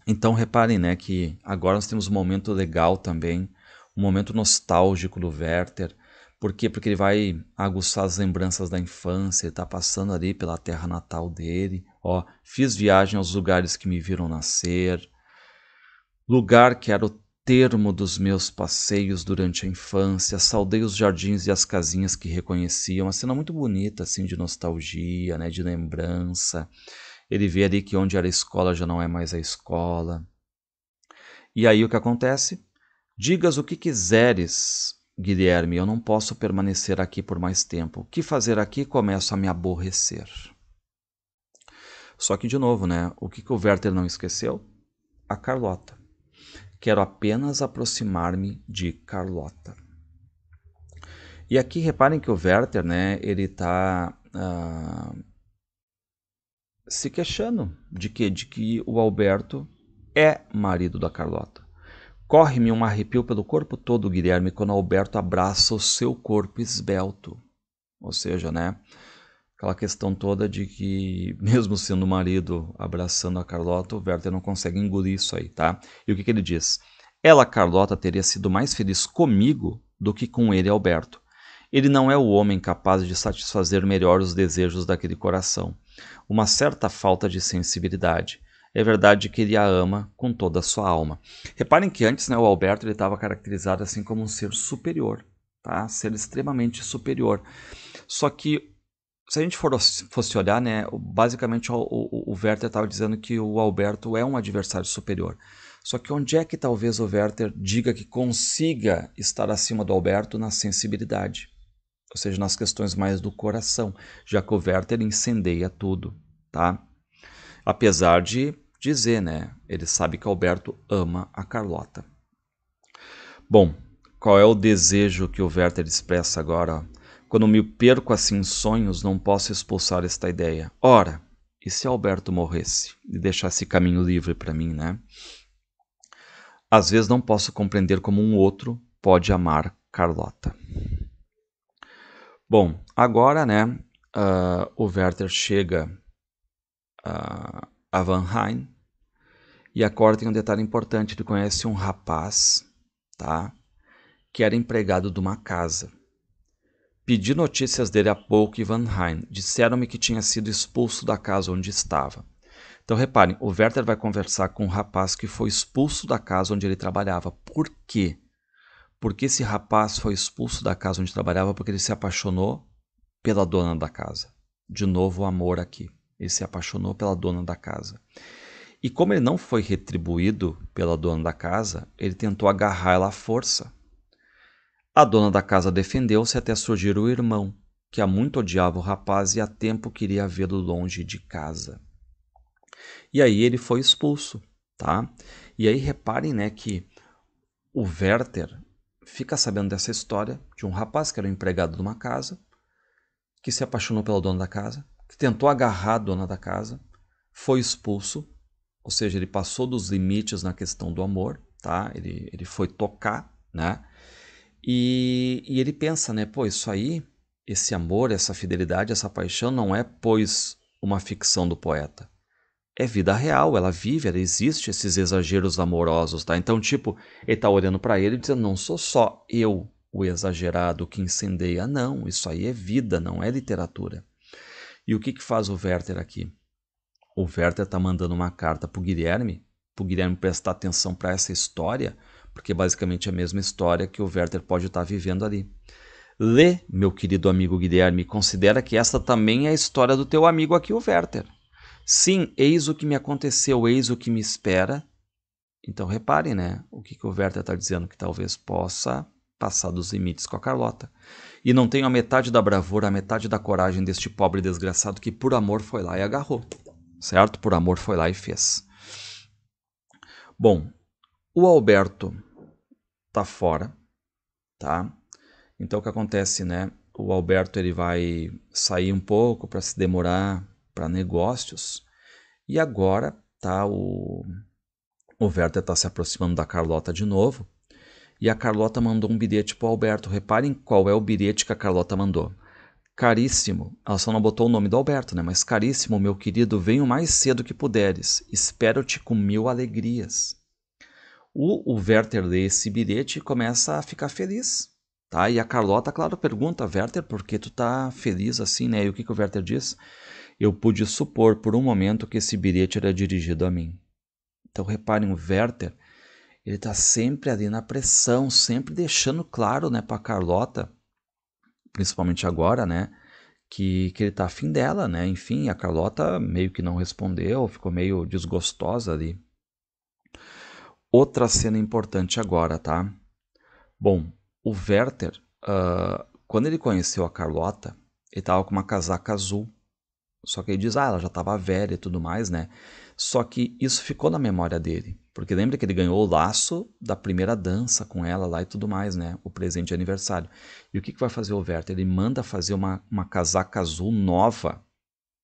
Então reparem, né, que agora nós temos um momento legal também, um momento nostálgico do Werther. Por quê? Porque ele vai aguçar as lembranças da infância, ele está passando ali pela terra natal dele. Ó, fiz viagem aos lugares que me viram nascer, lugar que era o termo dos meus passeios durante a infância, saudei os jardins e as casinhas que reconhecia, uma cena muito bonita assim de nostalgia, né, de lembrança. Ele vê ali que onde era escola já não é mais a escola. E aí o que acontece? Digas o que quiseres, Guilherme, eu não posso permanecer aqui por mais tempo. O que fazer aqui começo a me aborrecer. Só que, de novo, né? O que, que o Werther não esqueceu? A Carlota. Quero apenas aproximar-me de Carlota. E aqui reparem que o Werther, né? Ele está uh, ah, se queixando de que, de que o Alberto é marido da Carlota. Corre-me um arrepio pelo corpo todo, Guilherme, quando Alberto abraça o seu corpo esbelto. Ou seja, né? aquela questão toda de que, mesmo sendo o marido abraçando a Carlota, o Werther não consegue engolir isso aí, tá? E o que, que ele diz? Ela, Carlota, teria sido mais feliz comigo do que com ele, Alberto. Ele não é o homem capaz de satisfazer melhor os desejos daquele coração. Uma certa falta de sensibilidade. É verdade que ele a ama com toda a sua alma. Reparem que antes né, o Alberto estava caracterizado assim como um ser superior, tá? ser extremamente superior. Só que se a gente for, fosse olhar, né, basicamente o, o, o Werther estava dizendo que o Alberto é um adversário superior. Só que onde é que talvez o Werther diga que consiga estar acima do Alberto na sensibilidade? Ou seja, nas questões mais do coração, já que o Werther incendeia tudo, tá? Apesar de dizer, né, ele sabe que Alberto ama a Carlota. Bom, qual é o desejo que o Werther expressa agora quando me perco assim em sonhos, não posso expulsar esta ideia. Ora, e se Alberto morresse e deixasse caminho livre para mim, né? Às vezes não posso compreender como um outro pode amar Carlota. Bom, agora, né, uh, o Werther chega uh, a Van Hein e acorda em tem um detalhe importante, ele conhece um rapaz, tá, que era empregado de uma casa. Pedi notícias dele há pouco e Van Hein. Disseram-me que tinha sido expulso da casa onde estava. Então reparem, o Werther vai conversar com um rapaz que foi expulso da casa onde ele trabalhava. Por quê? Porque esse rapaz foi expulso da casa onde trabalhava porque ele se apaixonou pela dona da casa. De novo o amor aqui. Ele se apaixonou pela dona da casa. E como ele não foi retribuído pela dona da casa, ele tentou agarrar ela à força. A dona da casa defendeu-se até surgir o irmão, que há muito odiava o rapaz e há tempo queria vê-lo longe de casa. E aí ele foi expulso, tá? E aí reparem, né, que o Werther fica sabendo dessa história de um rapaz que era um empregado de uma casa, que se apaixonou pela dona da casa, que tentou agarrar a dona da casa, foi expulso, ou seja, ele passou dos limites na questão do amor, tá? Ele, ele foi tocar, né? E, e ele pensa, né? Pô, isso aí, esse amor, essa fidelidade, essa paixão não é, pois, uma ficção do poeta. É vida real, ela vive, ela existe, esses exageros amorosos, tá? Então, tipo, ele tá olhando para ele e dizendo, não sou só eu o exagerado que incendeia, não, isso aí é vida, não é literatura. E o que que faz o Werther aqui? O Werther tá mandando uma carta pro Guilherme, pro Guilherme prestar atenção para essa história, porque basicamente é a mesma história que o Werther pode estar tá vivendo ali. Lê, meu querido amigo Guilherme, considera que esta também é a história do teu amigo aqui, o Werther. Sim, eis o que me aconteceu, eis o que me espera. Então reparem, né? O que, que o Werther está dizendo que talvez possa passar dos limites com a Carlota. E não tenho a metade da bravura, a metade da coragem deste pobre desgraçado que por amor foi lá e agarrou. Certo? Por amor foi lá e fez. Bom, o Alberto tá fora, tá? Então o que acontece, né? O Alberto ele vai sair um pouco para se demorar para negócios. E agora tá o o Werther está se aproximando da Carlota de novo. E a Carlota mandou um bilhete para o Alberto. Reparem qual é o bilhete que a Carlota mandou. Caríssimo, ela só não botou o nome do Alberto, né? Mas caríssimo, meu querido, venho mais cedo que puderes. Espero-te com mil alegrias. O, o Werther lê esse bilhete e começa a ficar feliz. Tá? E a Carlota, claro, pergunta, Werther, por que tu tá feliz assim, né? E o que, que o Werther diz? Eu pude supor por um momento que esse bilhete era dirigido a mim. Então reparem, o Werther, ele tá sempre ali na pressão, sempre deixando claro, né, pra Carlota, principalmente agora, né, que, que ele tá afim dela, né? Enfim, a Carlota meio que não respondeu, ficou meio desgostosa ali. Outra cena importante agora, tá? Bom, o Werther, uh, quando ele conheceu a Carlota, ele tava com uma casaca azul. Só que ele diz, ah, ela já estava velha e tudo mais, né? Só que isso ficou na memória dele. Porque lembra que ele ganhou o laço da primeira dança com ela lá e tudo mais, né? O presente de aniversário. E o que, que vai fazer o Werther? Ele manda fazer uma, uma casaca azul nova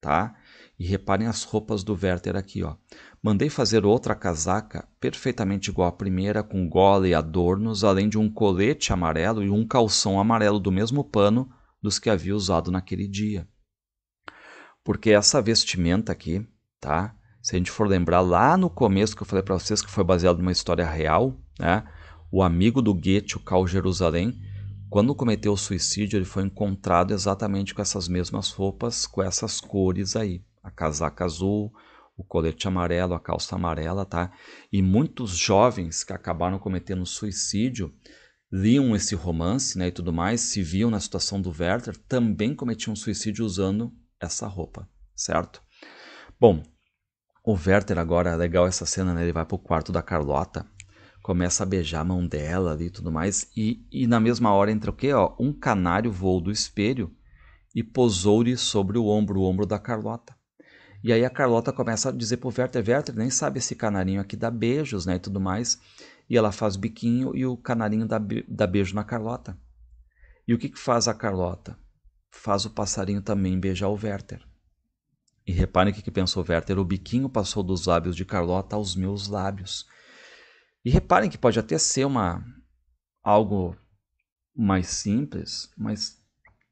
tá? E reparem as roupas do Werther aqui, ó. Mandei fazer outra casaca perfeitamente igual à primeira, com gola e adornos, além de um colete amarelo e um calção amarelo do mesmo pano dos que havia usado naquele dia. Porque essa vestimenta aqui, tá? Se a gente for lembrar lá no começo que eu falei para vocês que foi baseado numa história real, né? O amigo do Goethe, o Carl Jerusalém, quando cometeu o suicídio, ele foi encontrado exatamente com essas mesmas roupas, com essas cores aí. A casaca azul, o colete amarelo, a calça amarela, tá? E muitos jovens que acabaram cometendo suicídio liam esse romance, né, e tudo mais, se viam na situação do Werther, também cometiam suicídio usando essa roupa, certo? Bom, o Werther agora, é legal essa cena, né? Ele vai pro quarto da Carlota começa a beijar a mão dela ali e tudo mais. E, e na mesma hora entra o quê? Ó, um canário voou do espelho e posou-lhe sobre o ombro, o ombro da Carlota. E aí a Carlota começa a dizer pro Werther, Werther, nem sabe esse canarinho aqui dá beijos, né, e tudo mais. E ela faz biquinho e o canarinho dá, dá beijo na Carlota. E o que, que faz a Carlota? Faz o passarinho também beijar o Werther. E reparem o que, que pensou Werther, o biquinho passou dos lábios de Carlota aos meus lábios. E reparem que pode até ser uma algo mais simples, mas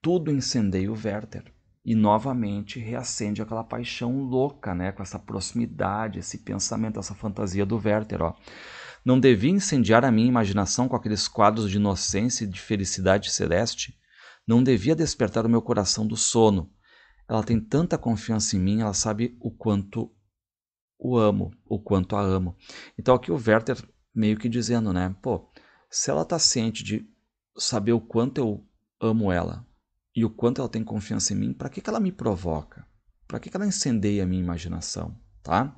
tudo incendeia o Werther e novamente reacende aquela paixão louca, né, com essa proximidade, esse pensamento, essa fantasia do Werther, ó. Não devia incendiar a minha imaginação com aqueles quadros de inocência e de felicidade celeste? Não devia despertar o meu coração do sono. Ela tem tanta confiança em mim, ela sabe o quanto o amo, o quanto a amo. Então aqui o Werther meio que dizendo, né? Pô, se ela tá ciente de saber o quanto eu amo ela e o quanto ela tem confiança em mim, para que, que ela me provoca? Para que, que ela incendeia a minha imaginação, tá?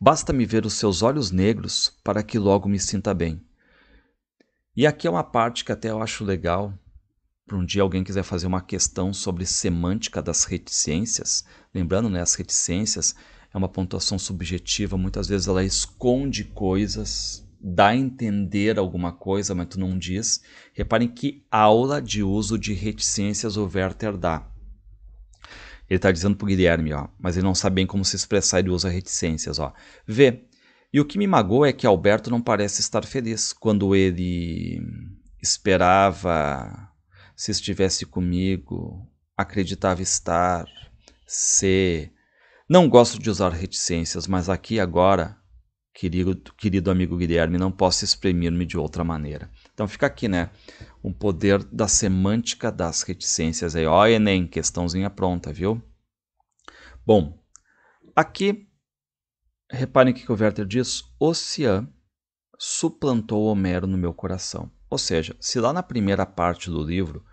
Basta me ver os seus olhos negros para que logo me sinta bem. E aqui é uma parte que até eu acho legal para um dia alguém quiser fazer uma questão sobre semântica das reticências. Lembrando, né, as reticências é uma pontuação subjetiva, muitas vezes ela esconde coisas, dá a entender alguma coisa, mas tu não diz. Reparem que aula de uso de reticências o Werther dá. Ele está dizendo para o Guilherme, ó, mas ele não sabe bem como se expressar, ele usa reticências. Ó. Vê, e o que me magoou é que Alberto não parece estar feliz quando ele esperava se estivesse comigo, acreditava estar, ser, não gosto de usar reticências, mas aqui agora, querido, querido amigo Guilherme, não posso exprimir-me de outra maneira. Então fica aqui, né? Um poder da semântica das reticências aí. Ó, Enem, questãozinha pronta, viu? Bom, aqui, reparem o que o Werther diz. Ocean suplantou Homero no meu coração. Ou seja, se lá na primeira parte do livro,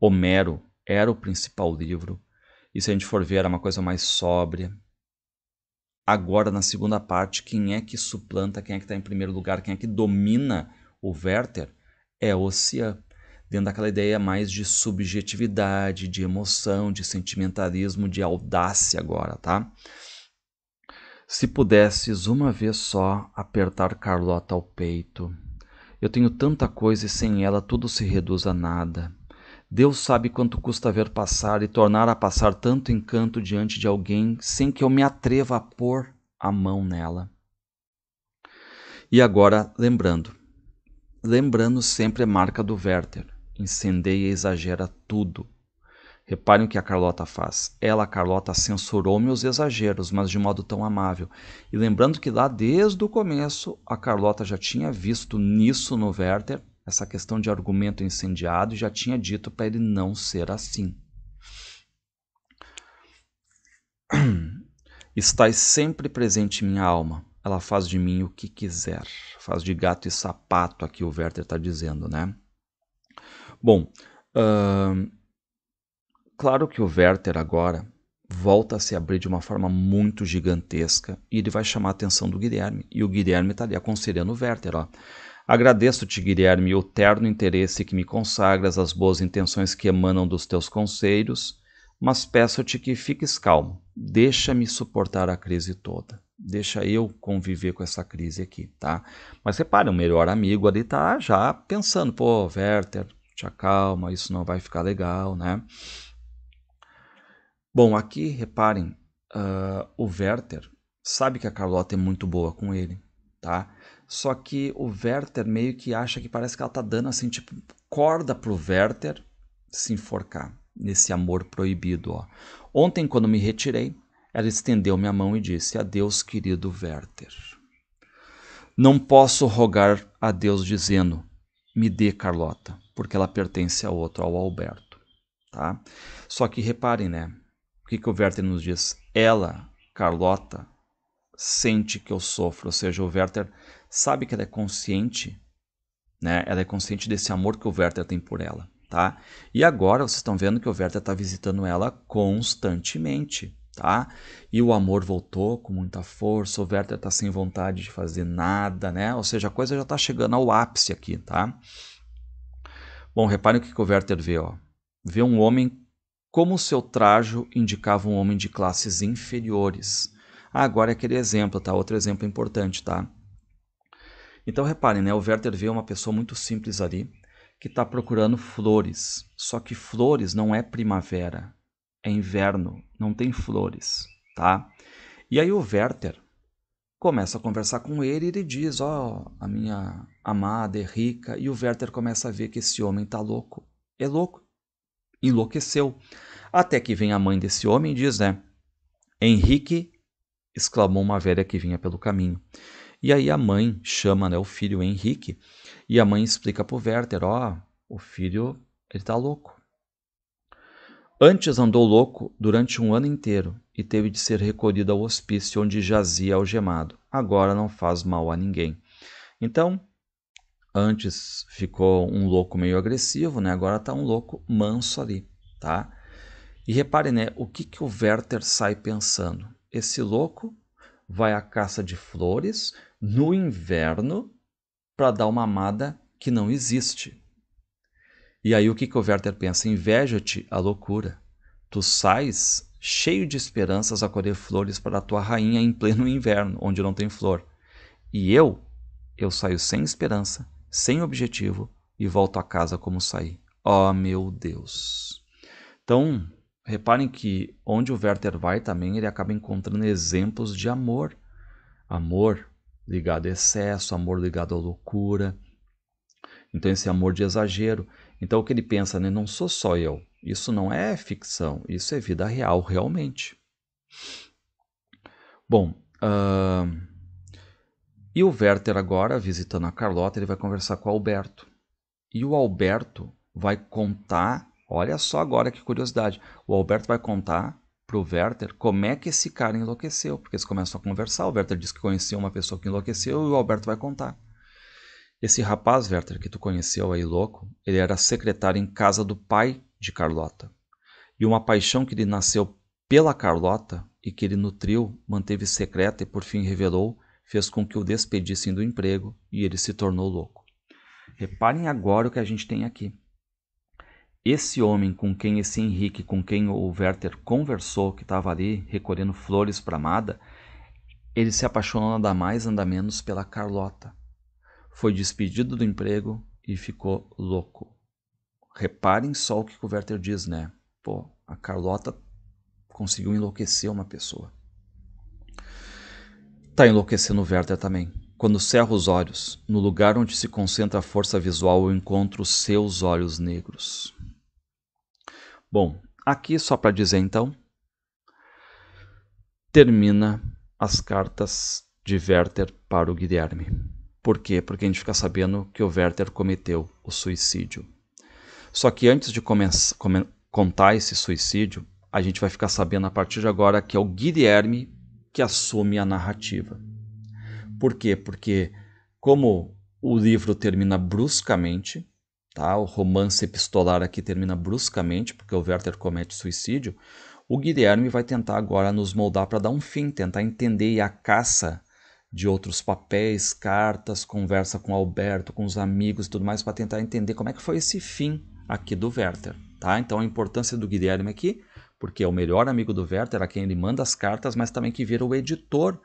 Homero era o principal livro, e se a gente for ver, era uma coisa mais sóbria. Agora, na segunda parte, quem é que suplanta, quem é que está em primeiro lugar, quem é que domina o Werther é o Cian. Dentro daquela ideia mais de subjetividade, de emoção, de sentimentalismo, de audácia agora, tá? Se pudesses uma vez só apertar Carlota ao peito. Eu tenho tanta coisa e sem ela tudo se reduz a nada. Deus sabe quanto custa ver passar e tornar a passar tanto encanto diante de alguém sem que eu me atreva a pôr a mão nela. E agora, lembrando. Lembrando sempre é marca do Werther. Incendeia e exagera tudo. Reparem o que a Carlota faz. Ela, Carlota, censurou meus exageros, mas de modo tão amável. E lembrando que lá desde o começo, a Carlota já tinha visto nisso no Werther essa questão de argumento incendiado e já tinha dito para ele não ser assim. Estás sempre presente em minha alma. Ela faz de mim o que quiser. Faz de gato e sapato, aqui o Werther está dizendo, né? Bom, uh, claro que o Werther agora volta a se abrir de uma forma muito gigantesca e ele vai chamar a atenção do Guilherme. E o Guilherme está ali aconselhando o Werther, ó. Agradeço-te, Guilherme, o terno interesse que me consagras às boas intenções que emanam dos teus conselhos, mas peço-te que fiques calmo. Deixa-me suportar a crise toda. Deixa eu conviver com essa crise aqui, tá? Mas reparem, o melhor amigo ali tá já pensando, pô, Werther, te acalma, isso não vai ficar legal, né? Bom, aqui, reparem, uh, o Werther sabe que a Carlota é muito boa com ele, tá? Só que o Werther meio que acha que parece que ela tá dando assim, tipo, corda pro Werther se enforcar nesse amor proibido, ó. Ontem, quando me retirei, ela estendeu minha mão e disse: Adeus, querido Werther. Não posso rogar a Deus dizendo: Me dê Carlota, porque ela pertence a outro, ao Alberto, tá? Só que reparem, né? O que, que o Werther nos diz? Ela, Carlota, sente que eu sofro, ou seja, o Werther sabe que ela é consciente, né? Ela é consciente desse amor que o Werther tem por ela, tá? E agora vocês estão vendo que o Werther está visitando ela constantemente, tá? E o amor voltou com muita força, o Werther está sem vontade de fazer nada, né? Ou seja, a coisa já está chegando ao ápice aqui, tá? Bom, reparem o que, que o Werther vê, ó. Vê um homem como o seu trajo indicava um homem de classes inferiores. Ah, agora é aquele exemplo, tá? Outro exemplo importante, tá? Então reparem, né? o Werther vê é uma pessoa muito simples ali que está procurando flores. Só que flores não é primavera, é inverno, não tem flores, tá? E aí o Werther começa a conversar com ele e ele diz: "Ó, oh, a minha amada é rica". E o Werther começa a ver que esse homem está louco. É louco. Enlouqueceu. Até que vem a mãe desse homem e diz, né? Henrique exclamou uma velha que vinha pelo caminho. E aí a mãe chama né, o filho Henrique e a mãe explica para o Werther: ó, oh, o filho ele está louco. Antes andou louco durante um ano inteiro e teve de ser recolhido ao hospício onde jazia algemado. Agora não faz mal a ninguém. Então, antes ficou um louco meio agressivo, né? Agora está um louco manso ali, tá? E reparem né, o que que o Werther sai pensando? Esse louco vai à caça de flores, no inverno para dar uma amada que não existe. E aí o que, que o Werther pensa? Inveja-te a loucura. Tu sais cheio de esperanças a colher flores para a tua rainha em pleno inverno, onde não tem flor. E eu, eu saio sem esperança, sem objetivo e volto a casa como saí. Oh meu Deus! Então, reparem que onde o Werther vai também, ele acaba encontrando exemplos de amor. Amor, ligado a excesso, amor ligado à loucura. Então, esse amor de exagero. Então, o que ele pensa, né? Não sou só eu. Isso não é ficção, isso é vida real, realmente. Bom, uh... e o Werther agora, visitando a Carlota, ele vai conversar com o Alberto. E o Alberto vai contar, olha só agora que curiosidade, o Alberto vai contar pro Werther como é que esse cara enlouqueceu, porque eles começam a conversar. O Werther diz que conheceu uma pessoa que enlouqueceu e o Alberto vai contar. Esse rapaz, Werther, que tu conheceu aí louco, ele era secretário em casa do pai de Carlota. E uma paixão que ele nasceu pela Carlota e que ele nutriu, manteve secreta e por fim revelou, fez com que o despedissem do emprego e ele se tornou louco. Reparem agora o que a gente tem aqui. Esse homem com quem esse Henrique, com quem o Werther conversou, que estava ali recolhendo flores para Amada, ele se apaixonou nada mais, nada menos pela Carlota. Foi despedido do emprego e ficou louco. Reparem só o que o Werther diz, né? Pô, a Carlota conseguiu enlouquecer uma pessoa. Tá enlouquecendo o Werther também. Quando cerra os olhos, no lugar onde se concentra a força visual, eu encontro seus olhos negros. Bom, aqui só para dizer então, termina as cartas de Werther para o Guilherme. Por quê? Porque a gente fica sabendo que o Werther cometeu o suicídio. Só que antes de contar esse suicídio, a gente vai ficar sabendo a partir de agora que é o Guilherme que assume a narrativa. Por quê? Porque como o livro termina bruscamente, Tá? O romance epistolar aqui termina bruscamente, porque o Werther comete suicídio. O Guilherme vai tentar agora nos moldar para dar um fim, tentar entender a caça de outros papéis, cartas, conversa com Alberto, com os amigos e tudo mais, para tentar entender como é que foi esse fim aqui do Werther. Tá? Então a importância do Guilherme aqui, porque é o melhor amigo do Werther, a quem ele manda as cartas, mas também que vira o editor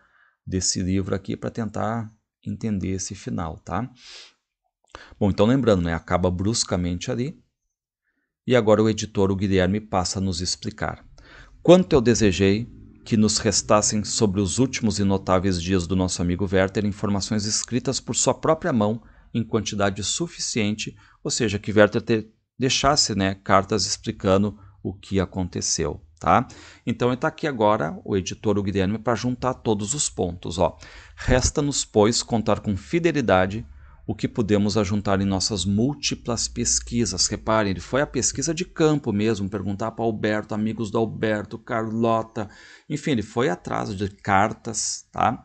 desse livro aqui para tentar entender esse final, tá? Bom, então lembrando, né, acaba bruscamente ali. E agora o editor, o Guilherme, passa a nos explicar. Quanto eu desejei que nos restassem sobre os últimos e notáveis dias do nosso amigo Werther informações escritas por sua própria mão em quantidade suficiente, ou seja, que Werther deixasse né, cartas explicando o que aconteceu. Tá? Então está aqui agora o editor o Guilherme para juntar todos os pontos. Resta-nos, pois, contar com fidelidade o que podemos ajuntar em nossas múltiplas pesquisas. Reparem, ele foi a pesquisa de campo mesmo, perguntar para Alberto, amigos do Alberto, Carlota, enfim, ele foi atrás de cartas, tá?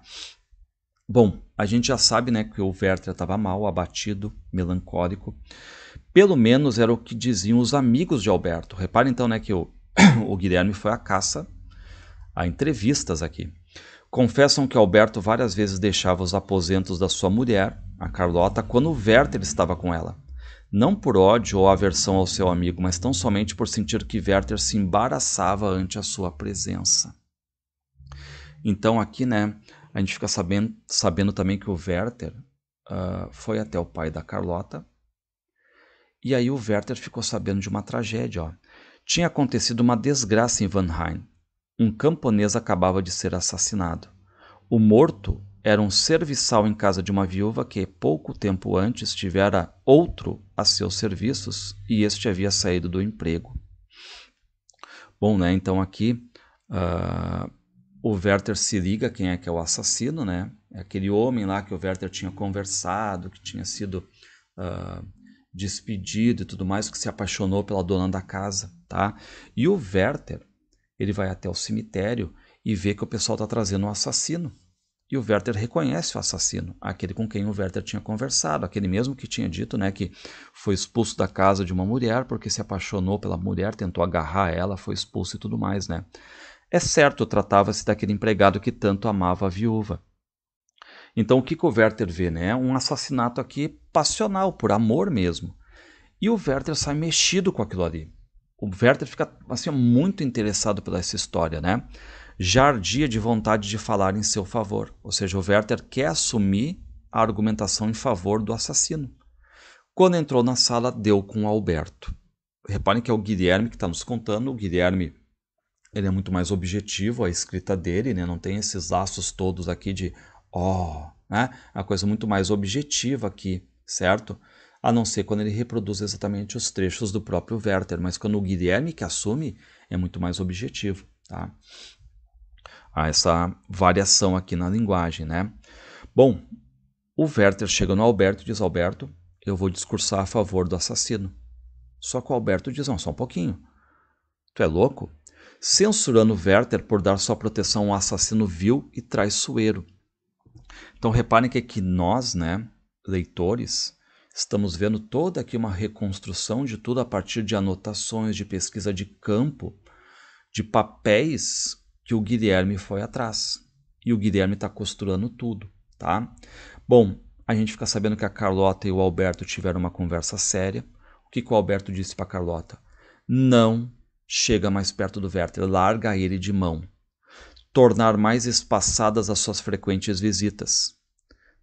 Bom, a gente já sabe né, que o Werther estava mal, abatido, melancólico. Pelo menos era o que diziam os amigos de Alberto. Reparem então né, que o, o Guilherme foi à caça a entrevistas aqui. Confessam que Alberto várias vezes deixava os aposentos da sua mulher a Carlota quando o Werther estava com ela. Não por ódio ou aversão ao seu amigo, mas tão somente por sentir que Werther se embaraçava ante a sua presença. Então aqui, né, a gente fica sabendo, sabendo também que o Werther uh, foi até o pai da Carlota. E aí o Werther ficou sabendo de uma tragédia. Ó. Tinha acontecido uma desgraça em Vanheim. Um camponês acabava de ser assassinado. O morto era um serviçal em casa de uma viúva que pouco tempo antes tivera outro a seus serviços e este havia saído do emprego. Bom, né? Então aqui uh, o Werther se liga quem é que é o assassino, né? É aquele homem lá que o Werther tinha conversado, que tinha sido uh, despedido e tudo mais, que se apaixonou pela dona da casa, tá? E o Werther ele vai até o cemitério e vê que o pessoal está trazendo um assassino e o Werther reconhece o assassino, aquele com quem o Werther tinha conversado, aquele mesmo que tinha dito né, que foi expulso da casa de uma mulher porque se apaixonou pela mulher, tentou agarrar ela, foi expulso e tudo mais. Né? É certo, tratava-se daquele empregado que tanto amava a viúva. Então o que, que o Werther vê? Né? É um assassinato aqui passional, por amor mesmo. E o Werther sai mexido com aquilo ali. O Werther fica assim, muito interessado pela essa história, né? já ardia de vontade de falar em seu favor. Ou seja, o Werther quer assumir a argumentação em favor do assassino. Quando entrou na sala, deu com Alberto. Reparem que é o Guilherme que está nos contando. O Guilherme ele é muito mais objetivo, a escrita dele né? não tem esses laços todos aqui de ó, oh, né? A é uma coisa muito mais objetiva aqui, certo? A não ser quando ele reproduz exatamente os trechos do próprio Werther, mas quando o Guilherme que assume, é muito mais objetivo. Tá? a essa variação aqui na linguagem, né? Bom, o Werther chega no Alberto e diz: Alberto, eu vou discursar a favor do assassino. Só que o Alberto diz: Não, só um pouquinho. Tu é louco? Censurando Werther por dar sua proteção a um assassino vil e traiçoeiro. Então reparem que aqui nós, né, leitores, estamos vendo toda aqui uma reconstrução de tudo a partir de anotações, de pesquisa de campo, de papéis que o Guilherme foi atrás. E o Guilherme está costurando tudo, tá? Bom, a gente fica sabendo que a Carlota e o Alberto tiveram uma conversa séria. O que, que o Alberto disse para Carlota? Não chega mais perto do Werther, larga ele de mão. Tornar mais espaçadas as suas frequentes visitas.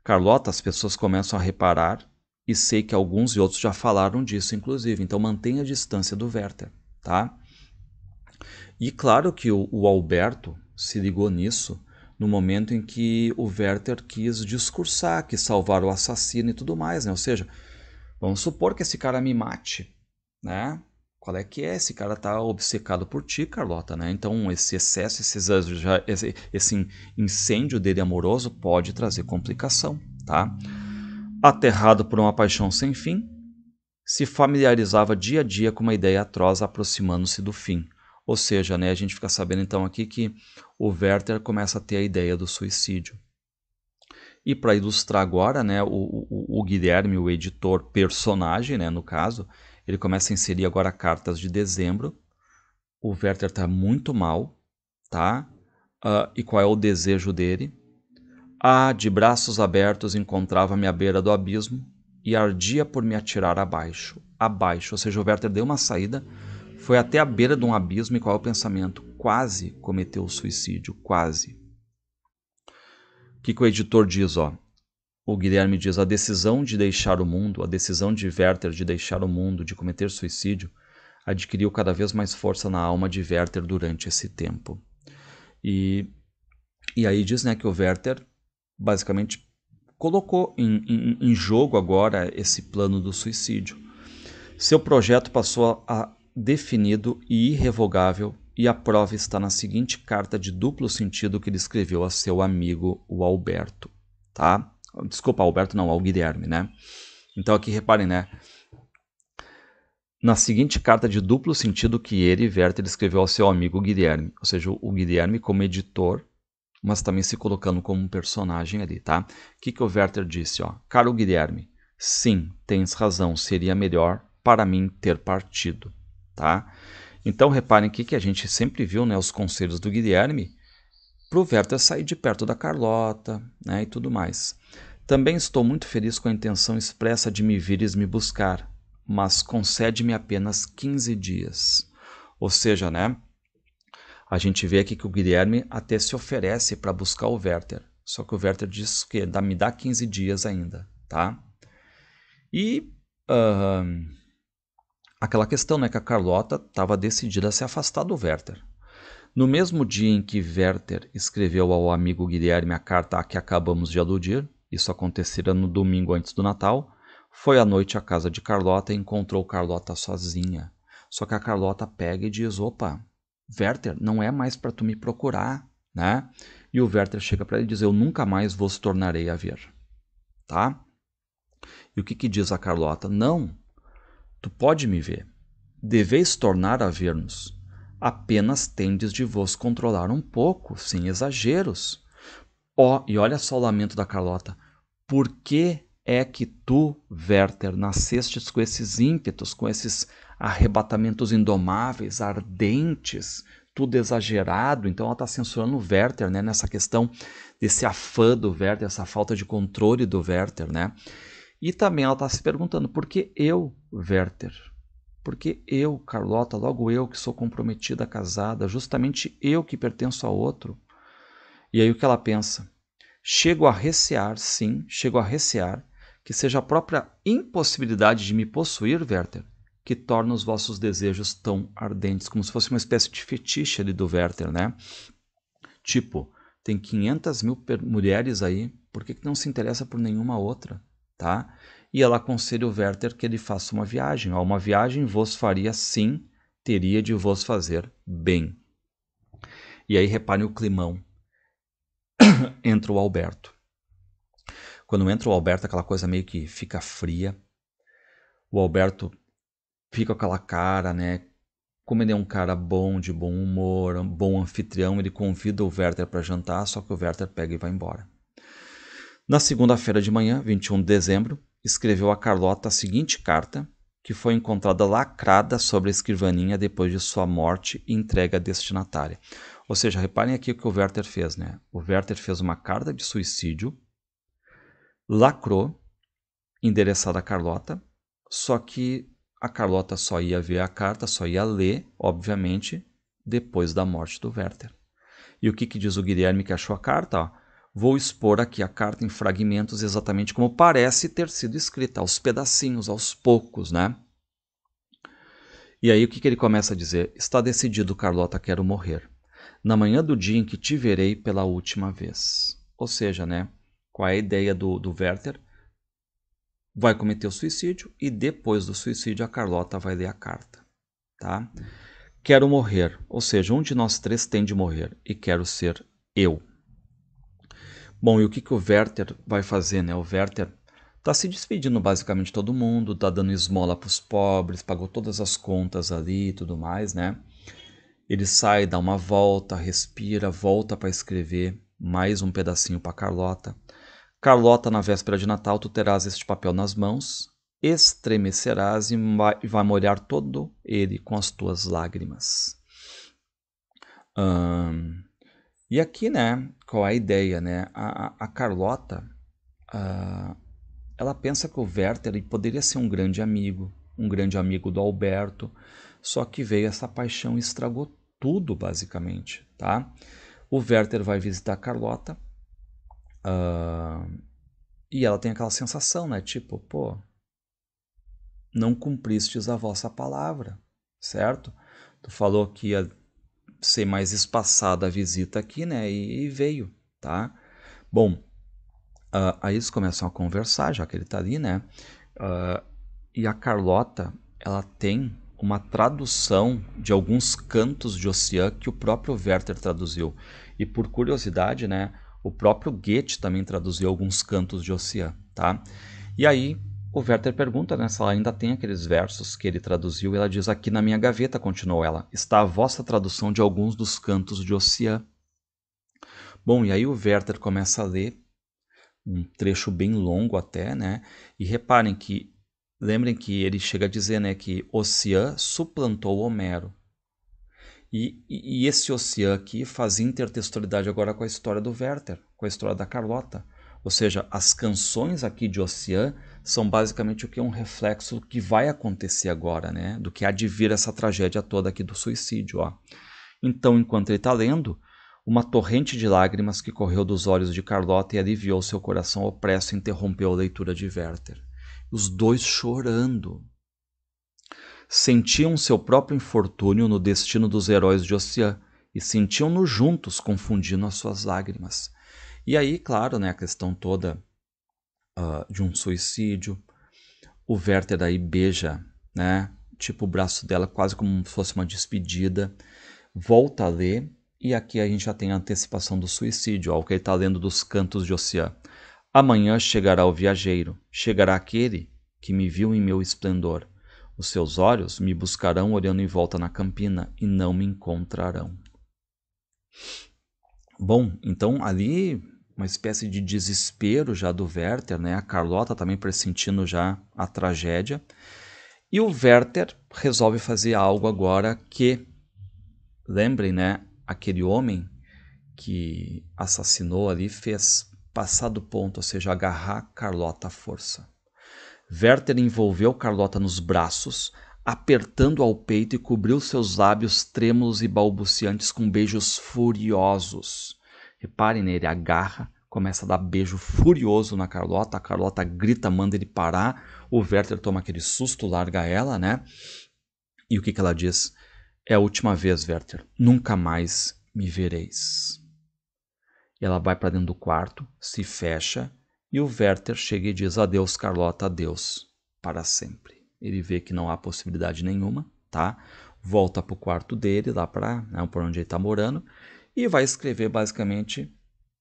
Carlota, as pessoas começam a reparar e sei que alguns e outros já falaram disso, inclusive. Então mantenha a distância do Werther, tá? E claro que o, o Alberto se ligou nisso no momento em que o Werther quis discursar, que salvar o assassino e tudo mais, né? Ou seja, vamos supor que esse cara me mate, né? Qual é que é? Esse cara tá obcecado por ti, Carlota, né? Então esse excesso, esse, esse incêndio dele amoroso pode trazer complicação, tá? Aterrado por uma paixão sem fim, se familiarizava dia a dia com uma ideia atroz aproximando-se do fim ou seja, né, a gente fica sabendo então aqui que o Werther começa a ter a ideia do suicídio. E para ilustrar agora, né, o, o, o, Guilherme, o editor personagem, né, no caso, ele começa a inserir agora cartas de dezembro. O Werther está muito mal, tá? Uh, e qual é o desejo dele? Ah, de braços abertos encontrava-me à beira do abismo e ardia por me atirar abaixo, abaixo. Ou seja, o Werther deu uma saída foi até a beira de um abismo e qual é o pensamento? Quase cometeu o suicídio, quase. O que, que o editor diz? Ó? O Guilherme diz: a decisão de deixar o mundo, a decisão de Werther de deixar o mundo, de cometer suicídio, adquiriu cada vez mais força na alma de Werther durante esse tempo. E, e aí diz né, que o Werther basicamente colocou em, em, em jogo agora esse plano do suicídio. Seu projeto passou a, definido e irrevogável, e a prova está na seguinte carta de duplo sentido que ele escreveu a seu amigo, o Alberto, tá? Desculpa, Alberto não, ao Guilherme, né? Então aqui reparem, né? Na seguinte carta de duplo sentido que ele, Werther, escreveu ao seu amigo Guilherme, ou seja, o Guilherme como editor, mas também se colocando como um personagem ali, tá? O que, que o Werther disse, ó? Caro Guilherme, sim, tens razão, seria melhor para mim ter partido tá? Então reparem aqui que a gente sempre viu, né, os conselhos do Guilherme para o Werther sair de perto da Carlota, né, e tudo mais. Também estou muito feliz com a intenção expressa de me vires me buscar, mas concede-me apenas 15 dias. Ou seja, né, a gente vê aqui que o Guilherme até se oferece para buscar o Werther, só que o Werther diz que dá, me dá 15 dias ainda, tá? E uh, Aquela questão né, que a Carlota estava decidida a se afastar do Werther. No mesmo dia em que Werther escreveu ao amigo Guilherme a carta a que acabamos de aludir, isso acontecera no domingo antes do Natal, foi à noite à casa de Carlota e encontrou Carlota sozinha. Só que a Carlota pega e diz: opa, Werther, não é mais para tu me procurar, né? E o Werther chega para ele e diz: Eu nunca mais vos tornarei a ver, tá? E o que, que diz a Carlota? Não, Tu pode me ver. Deveis tornar a ver-nos. Apenas tendes de vos controlar um pouco, sem exageros. Ó, oh, e olha só o lamento da Carlota. Por que é que tu, Werther, nascestes com esses ímpetos, com esses arrebatamentos indomáveis, ardentes, tudo exagerado. Então ela está censurando o Werther, né? Nessa questão desse afã do Werther, essa falta de controle do Werther, né? E também ela está se perguntando por que eu, Werther. Porque eu, Carlota, logo eu que sou comprometida, casada, justamente eu que pertenço a outro. E aí o que ela pensa? Chego a recear, sim, chego a recear, que seja a própria impossibilidade de me possuir, Werther, que torna os vossos desejos tão ardentes, como se fosse uma espécie de fetiche ali do Werther, né? Tipo, tem 500 mil mulheres aí, por que, que não se interessa por nenhuma outra, tá? e ela aconselha o Werther que ele faça uma viagem. Ó, uma viagem vos faria sim, teria de vos fazer bem. E aí reparem o climão. entra o Alberto. Quando entra o Alberto, aquela coisa meio que fica fria. O Alberto fica com aquela cara, né? Como ele é um cara bom, de bom humor, um bom anfitrião, ele convida o Werther para jantar, só que o Werther pega e vai embora. Na segunda-feira de manhã, 21 de dezembro, escreveu a Carlota a seguinte carta, que foi encontrada lacrada sobre a escrivaninha depois de sua morte e entrega à destinatária. Ou seja, reparem aqui o que o Werther fez, né? O Werther fez uma carta de suicídio, lacrou, endereçada a Carlota, só que a Carlota só ia ver a carta, só ia ler, obviamente, depois da morte do Werther. E o que, que diz o Guilherme que achou a carta? Ó? Vou expor aqui a carta em fragmentos exatamente como parece ter sido escrita, aos pedacinhos, aos poucos, né? E aí o que, que ele começa a dizer? Está decidido, Carlota, quero morrer. Na manhã do dia em que te verei pela última vez. Ou seja, né? Qual é a ideia do, do Werther? Vai cometer o suicídio e depois do suicídio a Carlota vai ler a carta, tá? Quero morrer, ou seja, um de nós três tem de morrer e quero ser eu. Bom, e o que, que o Werther vai fazer, né? O Werther está se despedindo basicamente de todo mundo, está dando esmola para os pobres, pagou todas as contas ali e tudo mais, né? Ele sai, dá uma volta, respira, volta para escrever mais um pedacinho para Carlota. Carlota, na véspera de Natal, tu terás este papel nas mãos, estremecerás e vai molhar todo ele com as tuas lágrimas. Hum, e aqui, né, qual é a ideia, né? A, a Carlota, ah, ela pensa que o Werther poderia ser um grande amigo, um grande amigo do Alberto, só que veio essa paixão e estragou tudo, basicamente, tá? O Werther vai visitar a Carlota uh, e ela tem aquela sensação, né? Tipo, pô, não cumpristes a vossa palavra, certo? Tu falou que ia ser mais espaçada a visita aqui, né? E, e veio, tá? Bom, uh, aí eles começam a conversar, já que ele tá ali, né? Uh, e a Carlota, ela tem uma tradução de alguns cantos de Ossian que o próprio Werther traduziu. E por curiosidade, né? O próprio Goethe também traduziu alguns cantos de Ossian, tá? E aí o Werther pergunta né, se ela ainda tem aqueles versos que ele traduziu. E ela diz: Aqui na minha gaveta, continuou ela, está a vossa tradução de alguns dos cantos de Ossian. Bom, e aí o Werther começa a ler um trecho bem longo até, né? E reparem que, lembrem que ele chega a dizer né, que Ossian suplantou Homero. E, e, e esse Ossian aqui faz intertextualidade agora com a história do Werther, com a história da Carlota. Ou seja, as canções aqui de Ossian são basicamente o que é um reflexo do que vai acontecer agora, né? Do que há de vir essa tragédia toda aqui do suicídio, ó. Então, enquanto ele está lendo, uma torrente de lágrimas que correu dos olhos de Carlota e aliviou seu coração opresso interrompeu a leitura de Werther. Os dois chorando. Sentiam seu próprio infortúnio no destino dos heróis de Ocean e sentiam-no juntos, confundindo as suas lágrimas. E aí, claro, né, a questão toda uh, de um suicídio. O Werther daí beija, né? Tipo o braço dela, quase como se fosse uma despedida. Volta a ler, e aqui a gente já tem a antecipação do suicídio, ao que ele está lendo dos cantos de Oceã? Amanhã chegará o viajeiro, chegará aquele que me viu em meu esplendor. Os seus olhos me buscarão olhando em volta na campina e não me encontrarão. Bom, então ali uma espécie de desespero já do Werther, né? A Carlota também pressentindo já a tragédia. E o Werther resolve fazer algo agora que, lembrem, né? Aquele homem que assassinou ali fez passar do ponto, ou seja, agarrar Carlota à força. Werther envolveu Carlota nos braços, apertando ao peito e cobriu seus lábios trêmulos e balbuciantes com beijos furiosos. Reparem nele, agarra, começa a dar beijo furioso na Carlota. A Carlota grita, manda ele parar. O Werther toma aquele susto, larga ela, né? E o que, que ela diz? É a última vez, Werther. Nunca mais me vereis. Ela vai para dentro do quarto, se fecha e o Werther chega e diz adeus, Carlota, adeus para sempre. Ele vê que não há possibilidade nenhuma, tá? Volta para o quarto dele, lá para né, onde ele está morando, e vai escrever basicamente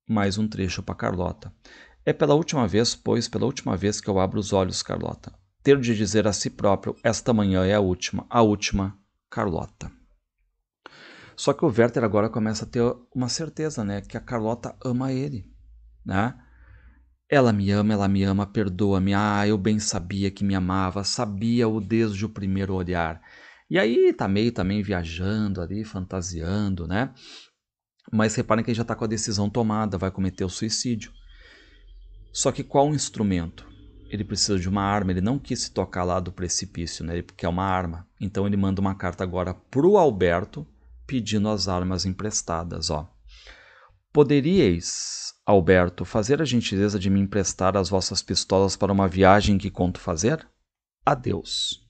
mais um trecho para Carlota. É pela última vez, pois, pela última vez que eu abro os olhos, Carlota. Ter de dizer a si próprio, esta manhã é a última, a última, Carlota. Só que o Werther agora começa a ter uma certeza, né? Que a Carlota ama ele, né? Ela me ama, ela me ama, perdoa-me. Ah, eu bem sabia que me amava, sabia-o desde o primeiro olhar. E aí tá meio também viajando ali, fantasiando, né? Mas reparem que ele já está com a decisão tomada, vai cometer o suicídio. Só que qual o instrumento? Ele precisa de uma arma, ele não quis se tocar lá do precipício, né? ele quer é uma arma. Então ele manda uma carta agora para o Alberto pedindo as armas emprestadas. Ó. Poderíeis, Alberto, fazer a gentileza de me emprestar as vossas pistolas para uma viagem que conto fazer? Adeus.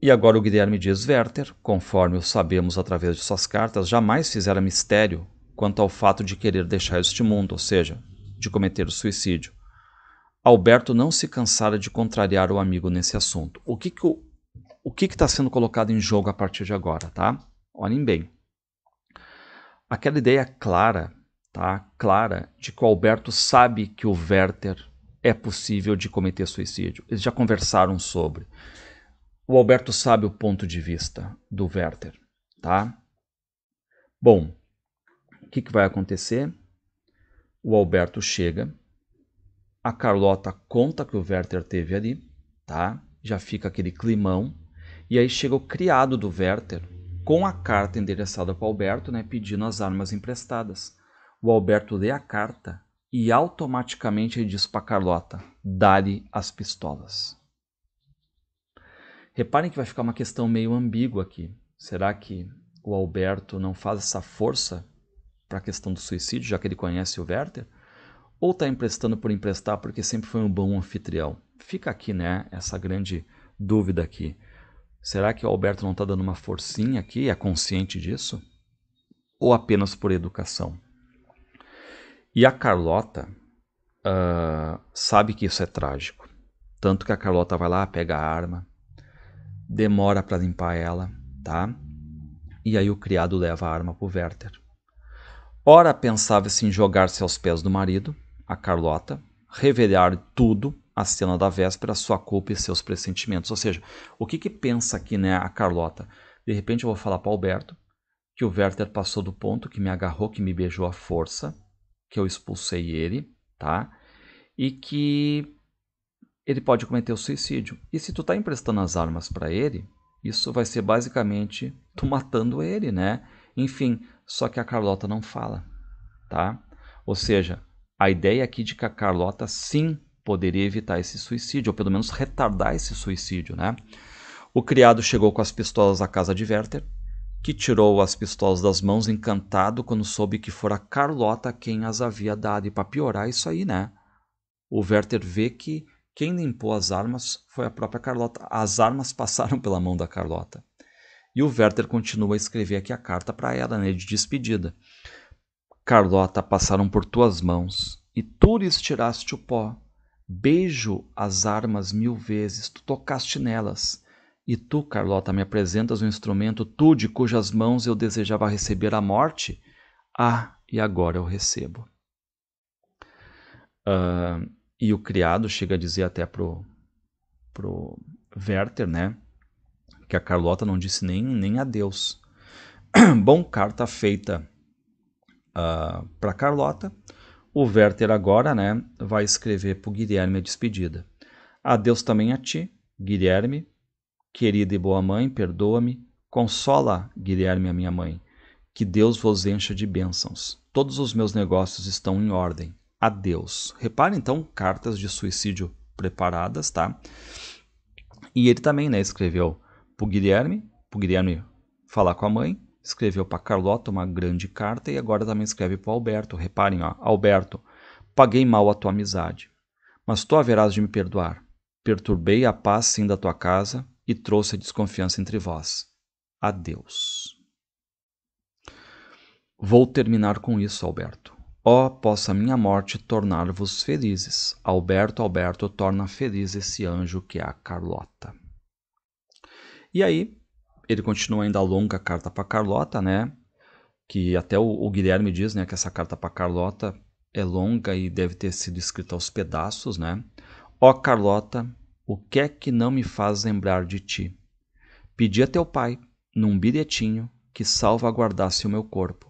E agora o Guilherme diz Werther, conforme sabemos através de suas cartas, jamais fizera mistério quanto ao fato de querer deixar este mundo, ou seja, de cometer o suicídio. Alberto não se cansara de contrariar o amigo nesse assunto. O que que o, o que está sendo colocado em jogo a partir de agora, tá? Olhem bem. Aquela ideia clara, tá? Clara de que o Alberto sabe que o Werther é possível de cometer suicídio. Eles já conversaram sobre. O Alberto sabe o ponto de vista do Werther, tá? Bom, o que, que vai acontecer? O Alberto chega, a Carlota conta que o Werther teve ali, tá? Já fica aquele climão. E aí chega o criado do Werther com a carta endereçada para o Alberto, né, pedindo as armas emprestadas. O Alberto lê a carta e automaticamente ele diz para Carlota: "Dá-lhe as pistolas". Reparem que vai ficar uma questão meio ambígua aqui. Será que o Alberto não faz essa força para a questão do suicídio, já que ele conhece o Werther? Ou está emprestando por emprestar porque sempre foi um bom anfitrião? Fica aqui, né, essa grande dúvida aqui. Será que o Alberto não está dando uma forcinha aqui? É consciente disso? Ou apenas por educação? E a Carlota uh, sabe que isso é trágico. Tanto que a Carlota vai lá, pega a arma, demora para limpar ela, tá? E aí o criado leva a arma pro Werther. Ora pensava-se em jogar-se aos pés do marido, a Carlota, revelar tudo, a cena da véspera, sua culpa e seus pressentimentos. Ou seja, o que que pensa aqui, né, a Carlota? De repente eu vou falar para Alberto que o Werther passou do ponto, que me agarrou, que me beijou à força, que eu expulsei ele, tá? E que ele pode cometer o suicídio. E se tu tá emprestando as armas para ele, isso vai ser basicamente tu matando ele, né? Enfim, só que a Carlota não fala, tá? Ou seja, a ideia aqui de que a Carlota sim poderia evitar esse suicídio, ou pelo menos retardar esse suicídio, né? O criado chegou com as pistolas à casa de Werther, que tirou as pistolas das mãos encantado quando soube que fora Carlota quem as havia dado. E para piorar isso aí, né? O Werther vê que quem limpou as armas foi a própria Carlota. As armas passaram pela mão da Carlota. E o Werther continua a escrever aqui a carta para ela, né, de despedida. Carlota, passaram por tuas mãos, e tu lhes tiraste o pó. Beijo as armas mil vezes, tu tocaste nelas. E tu, Carlota, me apresentas um instrumento, tu de cujas mãos eu desejava receber a morte? Ah, e agora eu recebo. Uh, e o criado chega a dizer até pro, pro Werther, né? Que a Carlota não disse nem, nem adeus. Bom, carta feita uh, ah, para Carlota. O Werther agora, né, vai escrever o Guilherme a despedida. Adeus também a ti, Guilherme, querida e boa mãe, perdoa-me. Consola, Guilherme, a minha mãe. Que Deus vos encha de bênçãos. Todos os meus negócios estão em ordem a Deus. Repare então cartas de suicídio preparadas, tá? E ele também, né, escreveu o Guilherme, para Guilherme falar com a mãe, escreveu para Carlota uma grande carta e agora também escreve para Alberto. Reparem, ó, Alberto, paguei mal a tua amizade, mas tu haverás de me perdoar. Perturbei a paz sim da tua casa e trouxe a desconfiança entre vós. Adeus. Vou terminar com isso, Alberto. Ó, oh, possa minha morte tornar-vos felizes. Alberto, Alberto, torna feliz esse anjo que é a Carlota. E aí, ele continua ainda a longa carta para Carlota, né? Que até o, o Guilherme diz, né, que essa carta para Carlota é longa e deve ter sido escrita aos pedaços, né? Ó oh, Carlota, o que é que não me faz lembrar de ti? Pedi a teu pai, num bilhetinho, que salvaguardasse o meu corpo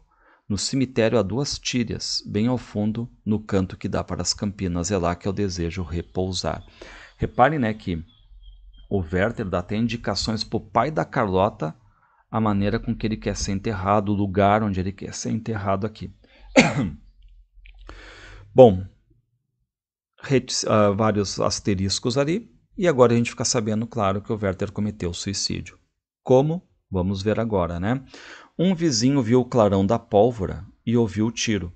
no cemitério há duas tírias, bem ao fundo, no canto que dá para as campinas, é lá que eu desejo repousar. Reparem, né, que o Werther dá até indicações para o pai da Carlota a maneira com que ele quer ser enterrado, o lugar onde ele quer ser enterrado aqui. Bom, uh, vários asteriscos ali, e agora a gente fica sabendo, claro, que o Werther cometeu suicídio. Como? Vamos ver agora, né? Um vizinho viu o clarão da pólvora e ouviu o tiro,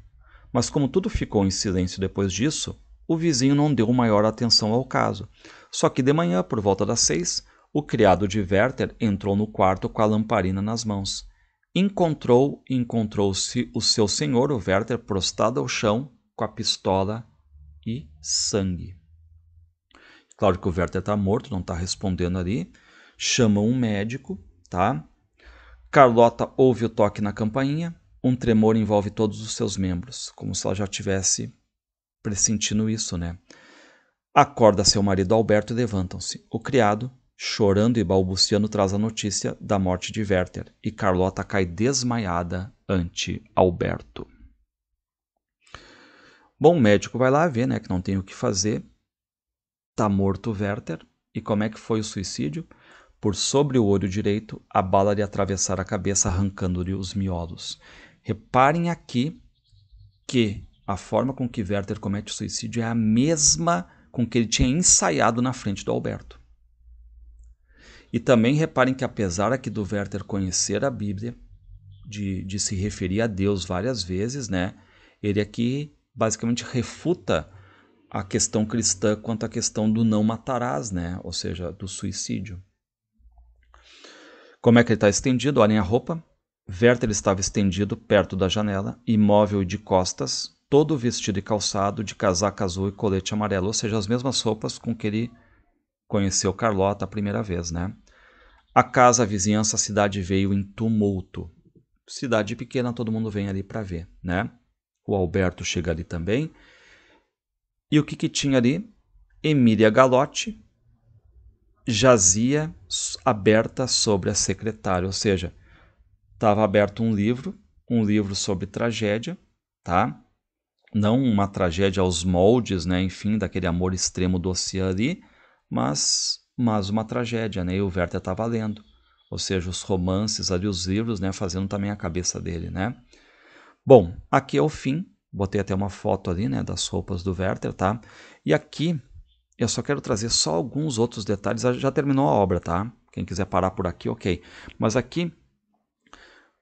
mas como tudo ficou em silêncio depois disso, o vizinho não deu maior atenção ao caso. Só que de manhã, por volta das seis, o criado de Werther entrou no quarto com a lamparina nas mãos. Encontrou encontrou-se o seu senhor, o Werther, prostrado ao chão, com a pistola e sangue. Claro que o Werther está morto, não está respondendo ali. Chama um médico, tá? Carlota ouve o toque na campainha. Um tremor envolve todos os seus membros, como se ela já tivesse pressentindo isso, né? Acorda seu marido Alberto e levantam-se. O criado, chorando e balbuciando, traz a notícia da morte de Werther e Carlota cai desmaiada ante Alberto. Bom, o médico vai lá ver, né, que não tem o que fazer. Tá morto Werther. E como é que foi o suicídio? por sobre o olho direito, a bala lhe atravessara a cabeça, arrancando-lhe os miolos. Reparem aqui que a forma com que Werther comete o suicídio é a mesma com que ele tinha ensaiado na frente do Alberto. E também reparem que, apesar aqui do Werther conhecer a Bíblia, de, de se referir a Deus várias vezes, né? Ele aqui basicamente refuta a questão cristã quanto à questão do não matarás, né? Ou seja, do suicídio. Como é que ele está estendido? Olhem a roupa. Werther estava estendido perto da janela, imóvel e de costas, todo vestido e calçado de casaca azul e colete amarelo, ou seja, as mesmas roupas com que ele conheceu Carlota a primeira vez, né? A casa, a vizinhança, a cidade veio em tumulto. Cidade pequena, todo mundo vem ali para ver, né? O Alberto chega ali também. E o que, que tinha ali? Emília Galotti, jazia aberta sobre a secretária, ou seja, estava aberto um livro, um livro sobre tragédia, tá? Não uma tragédia aos moldes, né, enfim, daquele amor extremo do Oceani, mas mas uma tragédia, né? E o Werther estava lendo, ou seja, os romances ali, os livros, né, fazendo também a cabeça dele, né? Bom, aqui é o fim. Botei até uma foto ali, né, das roupas do Werther, tá? E aqui eu só quero trazer só alguns outros detalhes. Ah, já terminou a obra, tá? Quem quiser parar por aqui, ok. Mas aqui,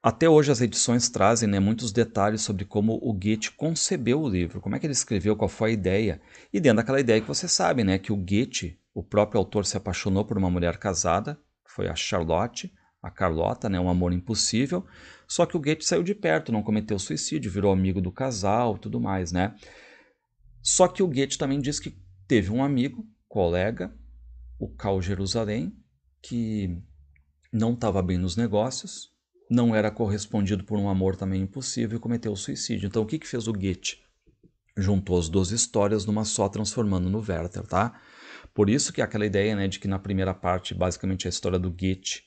até hoje as edições trazem né, muitos detalhes sobre como o Goethe concebeu o livro, como é que ele escreveu, qual foi a ideia. E dentro daquela ideia que você sabe, né, que o Goethe, o próprio autor, se apaixonou por uma mulher casada, foi a Charlotte, a Carlota, né, um amor impossível. Só que o Goethe saiu de perto, não cometeu suicídio, virou amigo do casal, tudo mais, né? Só que o Goethe também diz que teve um amigo, colega, o Cal Jerusalém, que não estava bem nos negócios, não era correspondido por um amor também impossível e cometeu suicídio. Então, o que, que fez o Goethe? Juntou as duas histórias numa só, transformando no Werther, tá? Por isso que aquela ideia né, de que na primeira parte, basicamente, é a história do Goethe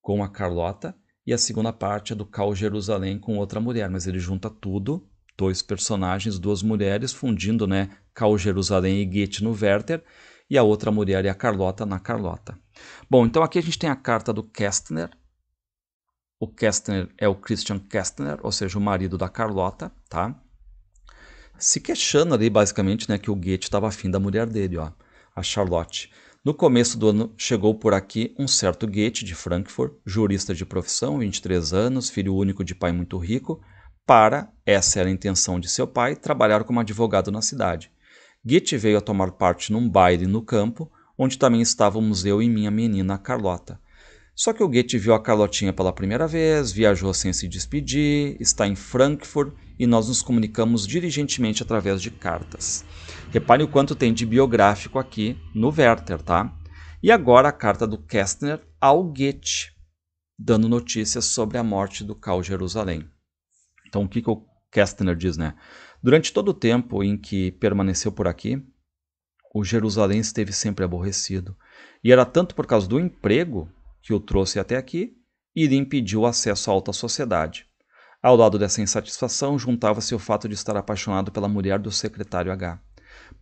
com a Carlota, e a segunda parte é do Cal Jerusalém com outra mulher, mas ele junta tudo, dois personagens, duas mulheres, fundindo né, Cal Jerusalém e Goethe no Werther, e a outra mulher é a Carlota na Carlota. Bom, então aqui a gente tem a carta do Kästner. O Kästner é o Christian Kästner, ou seja, o marido da Carlota, tá? Se queixando ali, basicamente, né, que o Goethe estava afim da mulher dele, ó, a Charlotte. No começo do ano chegou por aqui um certo Goethe de Frankfurt, jurista de profissão, 23 anos, filho único de pai muito rico, para, essa era a intenção de seu pai, trabalhar como advogado na cidade. Goethe veio a tomar parte num baile no campo, onde também estávamos eu e minha menina Carlota. Só que o Goethe viu a Carlotinha pela primeira vez, viajou sem se despedir, está em Frankfurt e nós nos comunicamos diligentemente através de cartas. Repare o quanto tem de biográfico aqui no Werther, tá? E agora a carta do Kestner ao Goethe, dando notícias sobre a morte do Cal Jerusalém. Então o que, que o Kestner diz, né? Durante todo o tempo em que permaneceu por aqui, o Jerusalém esteve sempre aborrecido, e era tanto por causa do emprego que o trouxe até aqui e lhe impediu o acesso à alta sociedade. Ao lado dessa insatisfação, juntava-se o fato de estar apaixonado pela mulher do secretário H.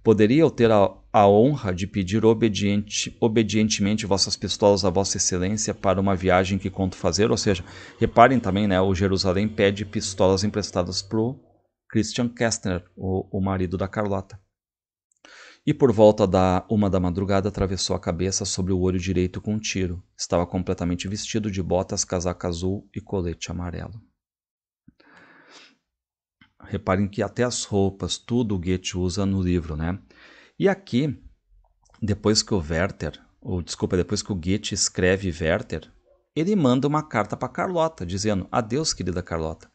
Poderia eu ter a, a honra de pedir obediente, obedientemente vossas pistolas a Vossa Excelência para uma viagem que conto fazer? Ou seja, reparem também, né? O Jerusalém pede pistolas emprestadas para o Christian Kestner, o, o marido da Carlota. E por volta da uma da madrugada atravessou a cabeça sobre o olho direito com um tiro. Estava completamente vestido de botas, casaca azul e colete amarelo. Reparem que até as roupas, tudo o Goethe usa no livro, né? E aqui, depois que o Werther, ou desculpa, depois que o Goethe escreve Werther, ele manda uma carta para Carlota, dizendo: Adeus, querida Carlota.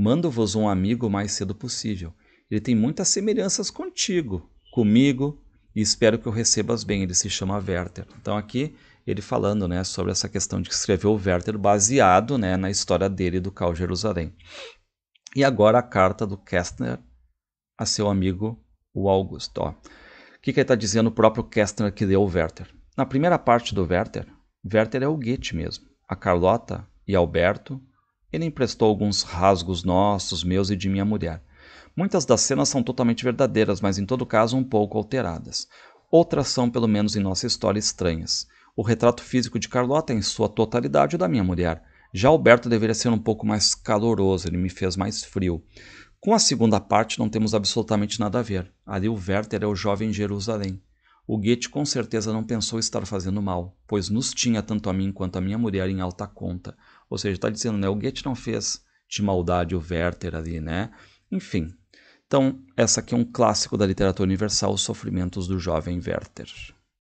Mando-vos um amigo o mais cedo possível. Ele tem muitas semelhanças contigo, comigo, e espero que o recebas bem. Ele se chama Werther. Então aqui ele falando, né, sobre essa questão de que escreveu Werther baseado, né, na história dele do Cal Jerusalém. E agora a carta do Kestner a seu amigo o Augusto. Ó, o que, que ele está dizendo o próprio Kestner que leu o Werther? Na primeira parte do Werther, Werther é o Goethe mesmo. A Carlota e Alberto ele emprestou alguns rasgos nossos, meus e de minha mulher. Muitas das cenas são totalmente verdadeiras, mas em todo caso um pouco alteradas. Outras são, pelo menos em nossa história, estranhas. O retrato físico de Carlota é em sua totalidade o da minha mulher. Já Alberto deveria ser um pouco mais caloroso, ele me fez mais frio. Com a segunda parte não temos absolutamente nada a ver. Ali o Werther é o jovem Jerusalém. O Goethe com certeza não pensou estar fazendo mal, pois nos tinha tanto a mim quanto a minha mulher em alta conta. Ou seja, está dizendo, né? O Goethe não fez de maldade o Werther ali, né? Enfim. Então, essa aqui é um clássico da literatura universal, Os Sofrimentos do Jovem Werther.